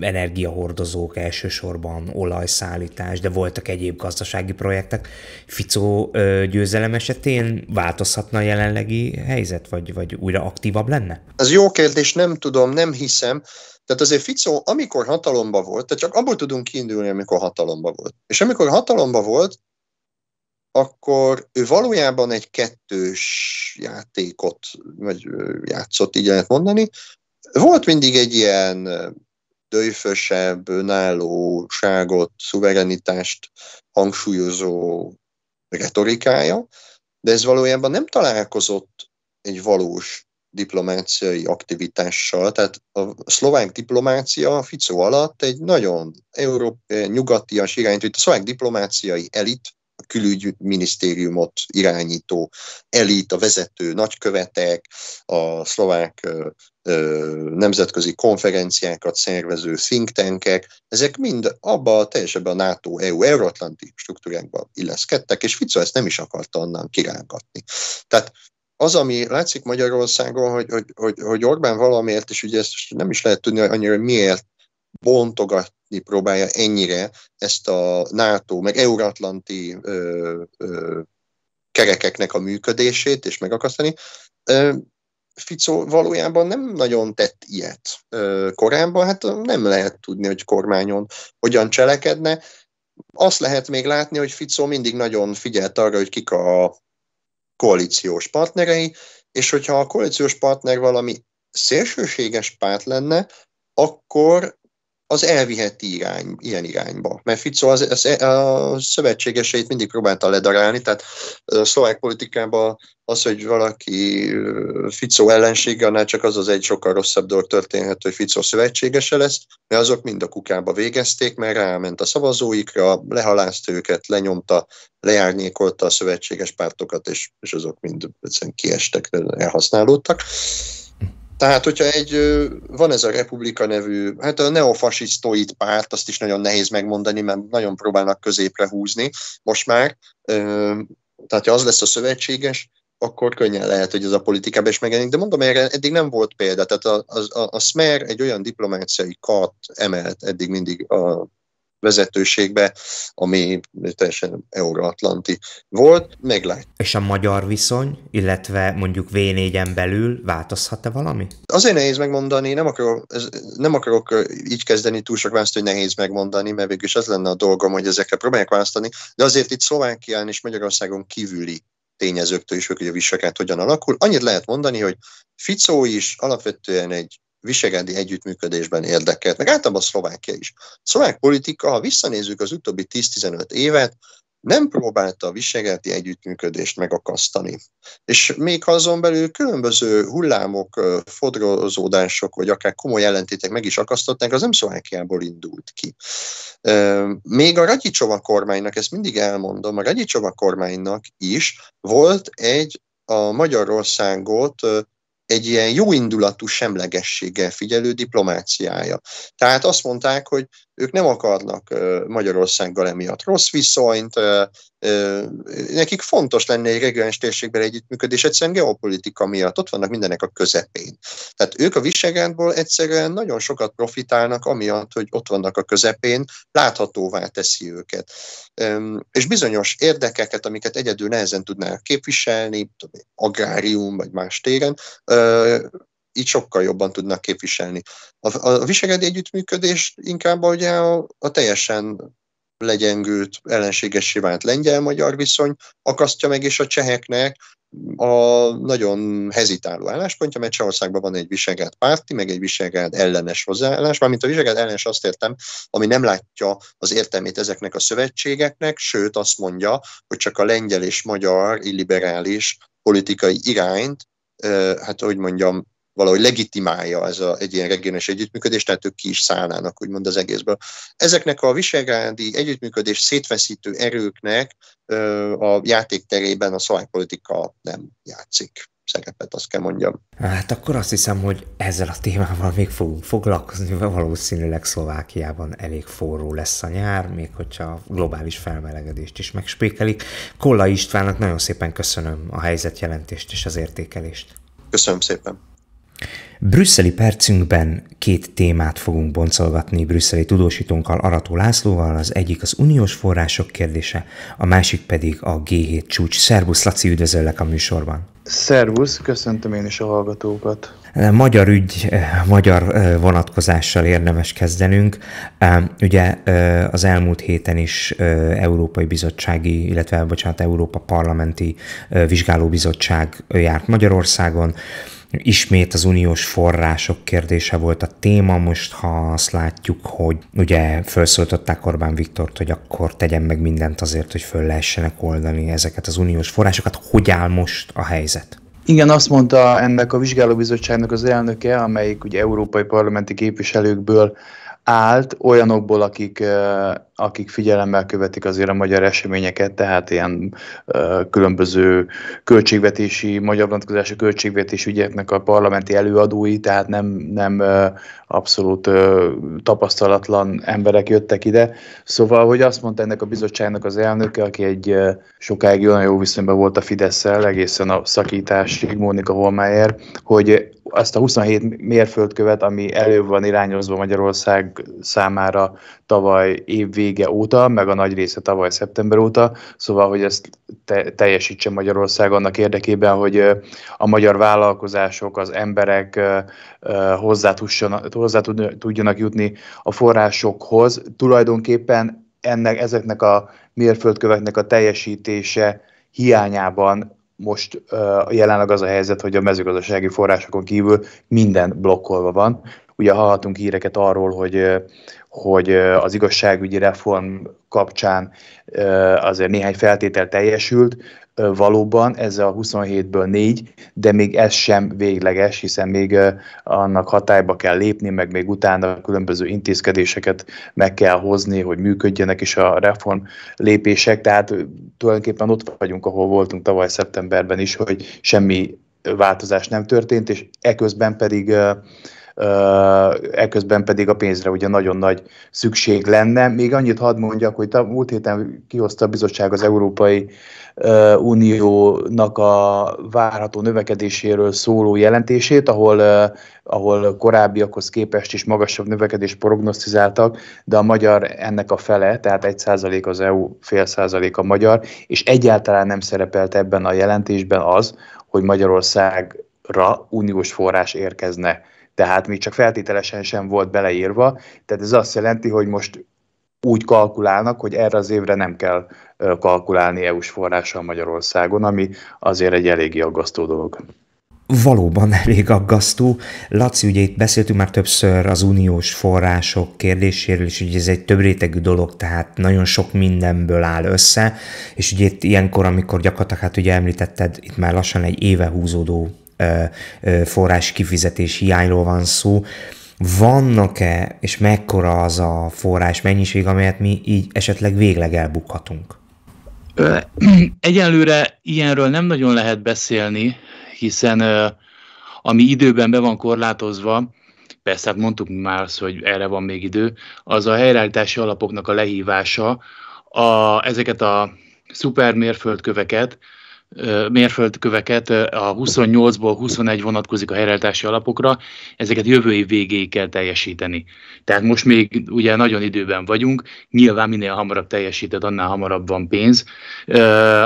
energiahordozók elsősorban, olajszállítás, de voltak egyéb gazdasági projektek. Ficó győzelem esetén változhatna a jelenlegi helyzet, vagy, vagy újra aktívabb lenne? Ez jó kérdés, nem tudom, nem hiszem. Tehát azért Ficó, amikor hatalomba volt, tehát csak abból tudunk kiindulni, amikor hatalomba volt. És amikor hatalomba volt, akkor ő valójában egy kettős játékot vagy játszott, így lehet mondani. Volt mindig egy ilyen döjfösebb, önállóságot, szuverenitást hangsúlyozó retorikája, de ez valójában nem találkozott egy valós diplomáciai aktivitással. Tehát a szlovák diplomácia a alatt egy nagyon európai, nyugatias irányt, hogy a szlovák diplomáciai elit külügyminisztériumot irányító elit, a vezető nagykövetek, a szlovák nemzetközi konferenciákat szervező think tankek, ezek mind abba a teljesen a NATO-EU euróatlanti struktúrákba illeszkedtek, és Fico ezt nem is akarta onnan kirángatni. Tehát az, ami látszik Magyarországon, hogy, hogy, hogy, hogy Orbán valamiért, és ugye ezt nem is lehet tudni annyira, hogy miért bontogatni próbálja ennyire ezt a NATO, meg euróatlanti kerekeknek a működését, és megakasztani. Ö, Fico valójában nem nagyon tett ilyet ö, korábban, hát nem lehet tudni, hogy kormányon hogyan cselekedne. Azt lehet még látni, hogy Fico mindig nagyon figyelt arra, hogy kik a koalíciós partnerei, és hogyha a koalíciós partner valami szélsőséges párt lenne, akkor az elviheti irány, ilyen irányba. Mert Fico az, az, a szövetségeseit mindig próbálta ledarálni, tehát a szlovák politikában az, hogy valaki Fico ellensége, annál csak az az egy sokkal rosszabb dolog történhet, hogy Fico szövetségese lesz, mert azok mind a kukába végezték, mert ráment a szavazóikra, lehalászt őket, lenyomta, leárnyékolta a szövetséges pártokat, és, és azok mind kiestek, elhasználódtak. Tehát, hogyha egy, van ez a Republika nevű, hát a neofasisztoid párt, azt is nagyon nehéz megmondani, mert nagyon próbálnak középre húzni most már. Tehát, ha az lesz a szövetséges, akkor könnyen lehet, hogy ez a politikában is megjelenik. De mondom, erre eddig nem volt példa. Tehát a, a, a, a Smer egy olyan diplomáciai kart emelt eddig mindig a vezetőségbe, ami teljesen euróatlanti volt, meglátjuk. És a magyar viszony, illetve mondjuk v belül változhat-e valami? Azért nehéz megmondani, nem akarok, nem akarok így kezdeni túl sok választ, hogy nehéz megmondani, mert végül is az lenne a dolgom, hogy ezekre próbálják választani, de azért itt Szlovákián és Magyarországon kívüli tényezőktől is, hogy a visszakát hogyan alakul. Annyit lehet mondani, hogy Ficó is alapvetően egy visegendi együttműködésben érdekelt, meg általában Szlovákia is. A szlovák politika, ha visszanézzük az utóbbi 10-15 évet, nem próbálta a visegeti együttműködést megakasztani. És még ha azon belül különböző hullámok, fodrozódások, vagy akár komoly ellentétek meg is akasztották, az nem Szlovákiából indult ki. Még a Ragyicsova kormánynak, ezt mindig elmondom, a Ragyicsova kormánynak is volt egy a Magyarországot egy ilyen jóindulatú semlegességgel figyelő diplomáciája. Tehát azt mondták, hogy ők nem akarnak Magyarországgal emiatt rossz viszonyt, nekik fontos lenne egy regionális térségben együttműködés, egyszerűen geopolitika miatt ott vannak mindenek a közepén. Tehát ők a Visegrádból egyszerűen nagyon sokat profitálnak, amiatt, hogy ott vannak a közepén, láthatóvá teszi őket. És bizonyos érdekeket, amiket egyedül nehezen tudnának képviselni, agrárium vagy más téren, így sokkal jobban tudnak képviselni. A, a visegedi együttműködés inkább ugye a, a teljesen legyengült, ellenségessé vált lengyel-magyar viszony akasztja meg, és a cseheknek a nagyon hezitáló álláspontja, mert Csehországban van egy visegelt párti, meg egy visegelt ellenes hozzáállás, mármint a visegelt ellenes azt értem, ami nem látja az értelmét ezeknek a szövetségeknek, sőt azt mondja, hogy csak a lengyel és magyar illiberális politikai irányt, hát hogy mondjam, valahogy legitimálja ez a, egy ilyen regionális együttműködést, tehát ők ki is szállnának, úgymond az egészből. Ezeknek a visegrádi együttműködés szétveszítő erőknek ö, a játékterében a szlovák nem játszik szerepet, azt kell mondjam. Hát akkor azt hiszem, hogy ezzel a témával még fogunk foglalkozni, valószínűleg Szlovákiában elég forró lesz a nyár, még hogyha a globális felmelegedést is megspékelik. Kolla Istvánnak nagyon szépen köszönöm a helyzetjelentést és az értékelést. Köszönöm szépen. Brüsszeli percünkben két témát fogunk boncolgatni brüsszeli tudósítónkkal, Arató Lászlóval, az egyik az uniós források kérdése, a másik pedig a G7 csúcs. Szervusz, Laci, üdvözöllek a műsorban. Szervusz, köszöntöm én is a hallgatókat. E, magyar ügy, e, magyar e, vonatkozással érdemes kezdenünk. Ugye az elmúlt héten is Európai Bizottsági, illetve, bocsánat, Európa Parlamenti Vizsgálóbizottság járt Magyarországon, Ismét az uniós források kérdése volt a téma, most ha azt látjuk, hogy ugye felszólították Orbán Viktort, hogy akkor tegyen meg mindent azért, hogy föl lehessenek oldani ezeket az uniós forrásokat. Hogy áll most a helyzet? Igen, azt mondta ennek a vizsgálóbizottságnak az elnöke, amelyik ugye európai parlamenti képviselőkből állt olyanokból, akik, akik figyelemmel követik azért a magyar eseményeket, tehát ilyen különböző költségvetési, magyar vonatkozási költségvetési ügyeknek a parlamenti előadói, tehát nem, nem abszolút ö, tapasztalatlan emberek jöttek ide. Szóval, hogy azt mondta ennek a bizottságnak az elnöke, aki egy ö, sokáig nagyon jó viszonyban volt a Fidesz-szel, egészen a szakításig, Mónika Holmeyer, hogy azt a 27 mérföldkövet, ami előbb van irányozva Magyarország számára tavaly év vége óta, meg a nagy része tavaly szeptember óta, szóval, hogy ezt te- teljesítse Magyarország annak érdekében, hogy a magyar vállalkozások, az emberek hozzá, tussan, hozzá tudjanak jutni a forrásokhoz. Tulajdonképpen ennek, ezeknek a mérföldköveknek a teljesítése hiányában most uh, jelenleg az a helyzet, hogy a mezőgazdasági forrásokon kívül minden blokkolva van. Ugye hallhatunk híreket arról, hogy, hogy az igazságügyi reform kapcsán azért néhány feltétel teljesült, valóban ez a 27-ből 4, de még ez sem végleges, hiszen még annak hatályba kell lépni, meg még utána különböző intézkedéseket meg kell hozni, hogy működjenek is a reform lépések, tehát tulajdonképpen ott vagyunk, ahol voltunk tavaly szeptemberben is, hogy semmi változás nem történt, és eközben pedig uh, Ekközben pedig a pénzre ugye nagyon nagy szükség lenne. Még annyit hadd mondjak, hogy a múlt héten kihozta a bizottság az Európai Uniónak a várható növekedéséről szóló jelentését, ahol, ahol korábbiakhoz képest is magasabb növekedést prognosztizáltak, de a magyar ennek a fele, tehát egy százalék az EU, fél százalék a magyar, és egyáltalán nem szerepelt ebben a jelentésben az, hogy Magyarországra uniós forrás érkezne tehát még csak feltételesen sem volt beleírva, tehát ez azt jelenti, hogy most úgy kalkulálnak, hogy erre az évre nem kell kalkulálni EU-s forrással Magyarországon, ami azért egy eléggé aggasztó dolog valóban elég aggasztó. Laci, ugye itt beszéltünk már többször az uniós források kérdéséről, és ugye ez egy több rétegű dolog, tehát nagyon sok mindenből áll össze, és ugye itt ilyenkor, amikor gyakorlatilag, hát ugye említetted, itt már lassan egy éve húzódó forrás kifizetés hiányról van szó, vannak-e, és mekkora az a forrás mennyiség, amelyet mi így esetleg végleg elbukhatunk? Egyelőre ilyenről nem nagyon lehet beszélni, hiszen ami időben be van korlátozva, persze hát mondtuk már azt, hogy erre van még idő, az a helyreállítási alapoknak a lehívása, a, ezeket a szupermérföldköveket, mérföldköveket, a 28-ból 21 vonatkozik a helyreállítási alapokra, ezeket jövő év végéig kell teljesíteni. Tehát most még ugye nagyon időben vagyunk, nyilván minél hamarabb teljesíted, annál hamarabb van pénz.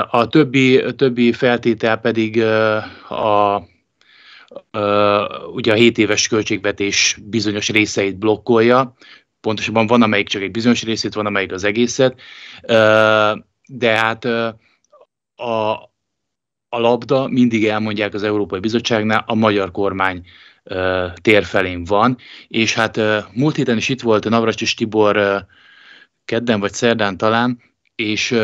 A többi, a többi feltétel pedig a ugye a 7 éves költségvetés bizonyos részeit blokkolja, pontosabban van, amelyik csak egy bizonyos részét, van, amelyik az egészet, de hát a, a labda, mindig elmondják az Európai Bizottságnál, a magyar kormány uh, tér felén van, és hát uh, múlt héten is itt volt Navracsis Tibor uh, kedden vagy szerdán talán, és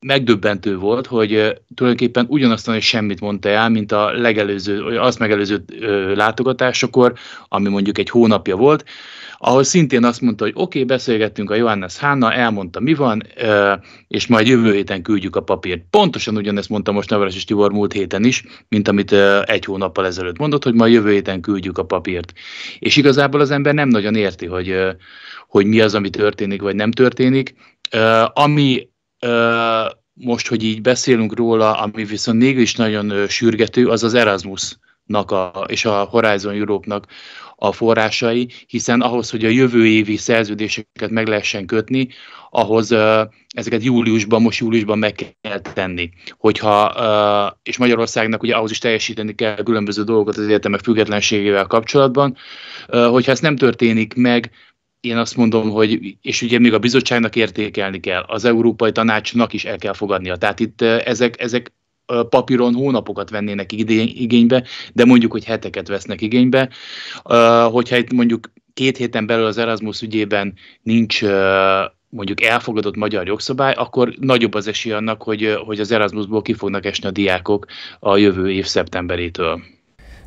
megdöbbentő volt, hogy tulajdonképpen ugyanazt hogy semmit mondta el, mint a legelőző, azt megelőző látogatásokor, ami mondjuk egy hónapja volt, ahol szintén azt mondta, hogy oké, okay, beszélgettünk a Johannes Hanna, elmondta mi van, és majd jövő héten küldjük a papírt. Pontosan ugyanezt mondta most Navarás és Tibor múlt héten is, mint amit egy hónappal ezelőtt mondott, hogy majd jövő héten küldjük a papírt. És igazából az ember nem nagyon érti, hogy, hogy mi az, ami történik, vagy nem történik. Ami most, hogy így beszélünk róla, ami viszont is nagyon sürgető, az az Erasmusnak a, és a Horizon Europe-nak a forrásai, hiszen ahhoz, hogy a jövő évi szerződéseket meg lehessen kötni, ahhoz ezeket júliusban, most júliusban meg kell tenni. Hogyha, és Magyarországnak ugye ahhoz is teljesíteni kell különböző dolgokat az egyetemek függetlenségével kapcsolatban, hogyha ez nem történik meg, én azt mondom, hogy, és ugye még a bizottságnak értékelni kell, az Európai Tanácsnak is el kell fogadnia. Tehát itt ezek, ezek papíron hónapokat vennének igénybe, de mondjuk, hogy heteket vesznek igénybe. Hogyha itt mondjuk két héten belül az Erasmus ügyében nincs mondjuk elfogadott magyar jogszabály, akkor nagyobb az esély annak, hogy, hogy az Erasmusból ki fognak esni a diákok a jövő év szeptemberétől.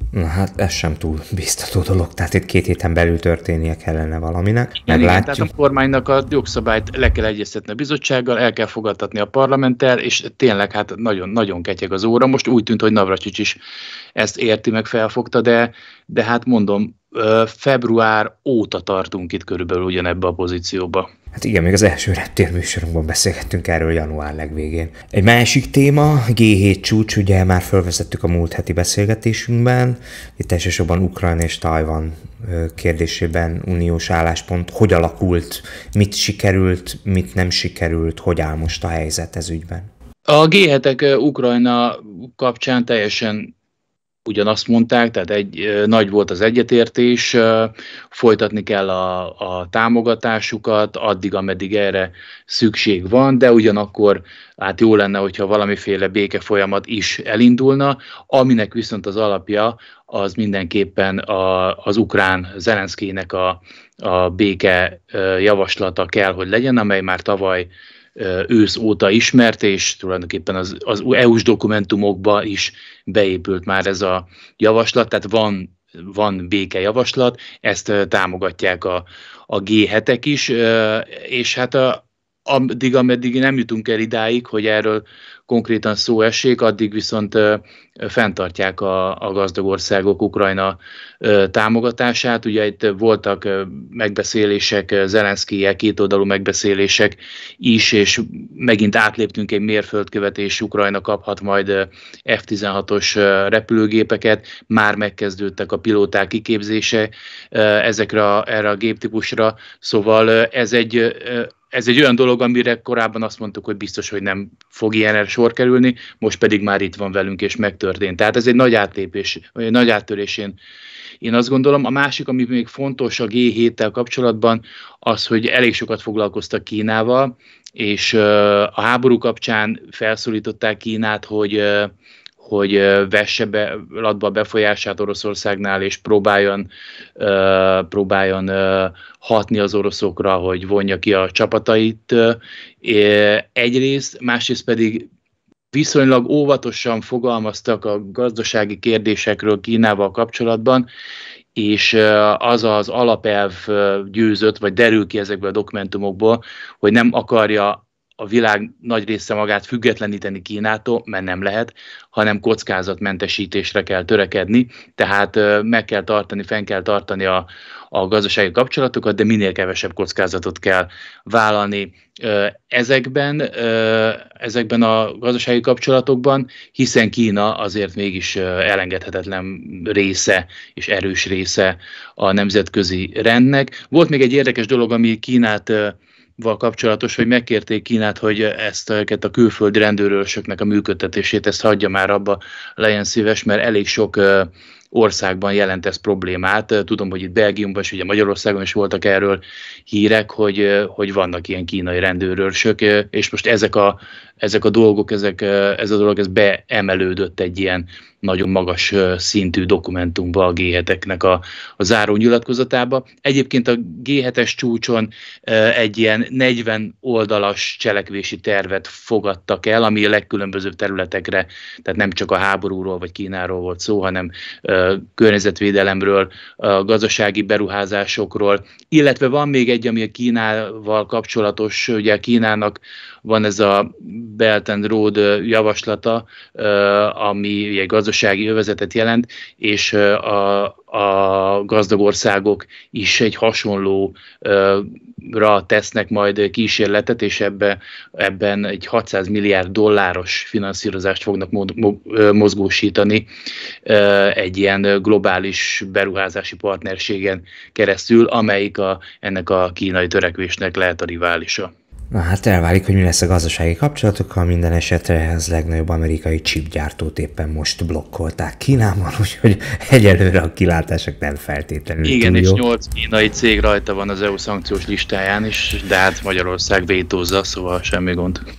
Na hát ez sem túl biztató dolog, tehát itt két héten belül történnie kellene valaminek. Igen, igen, tehát a kormánynak a jogszabályt le kell egyeztetni a bizottsággal, el kell fogadtatni a parlamenttel, és tényleg hát nagyon, nagyon ketyeg az óra. Most úgy tűnt, hogy Navracsics is ezt érti, meg felfogta, de, de hát mondom, február óta tartunk itt körülbelül ugyanebbe a pozícióba. Hát igen, még az első reptérműsorunkban beszélgettünk erről január legvégén. Egy másik téma, G7 csúcs, ugye már felvezettük a múlt heti beszélgetésünkben, itt elsősorban Ukrán és Tajvan kérdésében uniós álláspont, hogy alakult, mit sikerült, mit nem sikerült, hogy áll most a helyzet ez ügyben? A G7-ek Ukrajna kapcsán teljesen ugyanazt mondták, tehát egy, nagy volt az egyetértés, folytatni kell a, a támogatásukat addig, ameddig erre szükség van, de ugyanakkor hát jó lenne, hogyha valamiféle béke folyamat is elindulna, aminek viszont az alapja az mindenképpen a, az ukrán Zelenszkének a, a béke javaslata kell, hogy legyen, amely már tavaly ősz óta ismert, és tulajdonképpen az, az EU-s dokumentumokba is beépült már ez a javaslat, tehát van, van javaslat, ezt támogatják a, a G7-ek is, és hát a, addig, ameddig nem jutunk el idáig, hogy erről konkrétan szó essék, addig viszont fenntartják a, a gazdag országok Ukrajna támogatását. Ugye itt voltak megbeszélések, Zelenszkijel kétoldalú megbeszélések is, és megint átléptünk egy mérföldkövet, és Ukrajna kaphat majd F-16-os repülőgépeket, már megkezdődtek a pilóták kiképzése ezekre a, erre a géptípusra, szóval ez egy ez egy olyan dolog, amire korábban azt mondtuk, hogy biztos, hogy nem fog ilyenre sor kerülni, most pedig már itt van velünk, és megtörtént. Tehát ez egy nagy átlépés, vagy egy nagy áttörés, én, én azt gondolom. A másik, ami még fontos a G7-tel kapcsolatban, az, hogy elég sokat foglalkoztak Kínával, és a háború kapcsán felszólították Kínát, hogy hogy vesse be, latba befolyását Oroszországnál, és próbáljon, próbáljon hatni az oroszokra, hogy vonja ki a csapatait. Egyrészt, másrészt pedig viszonylag óvatosan fogalmaztak a gazdasági kérdésekről Kínával kapcsolatban, és az az alapelv győzött, vagy derül ki ezekből a dokumentumokból, hogy nem akarja a világ nagy része magát függetleníteni Kínától, mert nem lehet, hanem kockázatmentesítésre kell törekedni, tehát meg kell tartani, fenn kell tartani a, a gazdasági kapcsolatokat, de minél kevesebb kockázatot kell vállalni ezekben, ezekben a gazdasági kapcsolatokban, hiszen Kína azért mégis elengedhetetlen része és erős része a nemzetközi rendnek. Volt még egy érdekes dolog, ami Kínát val kapcsolatos, hogy megkérték Kínát, hogy ezt a külföldi rendőrösöknek a működtetését, ezt hagyja már abba, legyen szíves, mert elég sok országban jelent ez problémát. Tudom, hogy itt Belgiumban és ugye Magyarországon is voltak erről hírek, hogy, hogy vannak ilyen kínai rendőrőrsök, és most ezek a, ezek a dolgok, ezek, ez a dolog, ez beemelődött egy ilyen nagyon magas szintű dokumentumba a G7-eknek a, a záró nyilatkozatába. Egyébként a G7-es csúcson egy ilyen 40 oldalas cselekvési tervet fogadtak el, ami a legkülönbözőbb területekre, tehát nem csak a háborúról vagy Kínáról volt szó, hanem környezetvédelemről, gazdasági beruházásokról, illetve van még egy, ami a Kínával kapcsolatos, ugye a Kínának van ez a Belt and Road javaslata, ami egy gazdasági övezetet jelent, és a, a gazdag országok is egy hasonlóra tesznek majd kísérletet, és ebbe, ebben egy 600 milliárd dolláros finanszírozást fognak mozgósítani egy ilyen globális beruházási partnerségen keresztül, amelyik a, ennek a kínai törekvésnek lehet a riválisa. Na hát elválik, hogy mi lesz a gazdasági kapcsolatokkal, minden esetre az legnagyobb amerikai chipgyártót éppen most blokkolták Kínában, úgyhogy egyelőre a kilátások nem feltétlenül Igen, túl és 8 kínai cég rajta van az EU szankciós listáján is, de hát Magyarország vétózza, szóval semmi gond.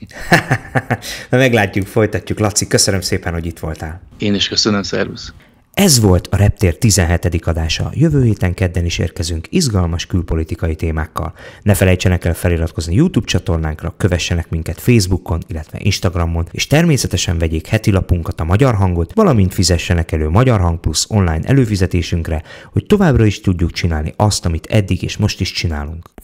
Na meglátjuk, folytatjuk. Laci, köszönöm szépen, hogy itt voltál. Én is köszönöm, szervusz. Ez volt a Reptér 17. adása. Jövő héten kedden is érkezünk izgalmas külpolitikai témákkal. Ne felejtsenek el feliratkozni YouTube csatornánkra, kövessenek minket Facebookon, illetve Instagramon, és természetesen vegyék heti lapunkat a Magyar Hangot, valamint fizessenek elő Magyar Hang Plus online előfizetésünkre, hogy továbbra is tudjuk csinálni azt, amit eddig és most is csinálunk.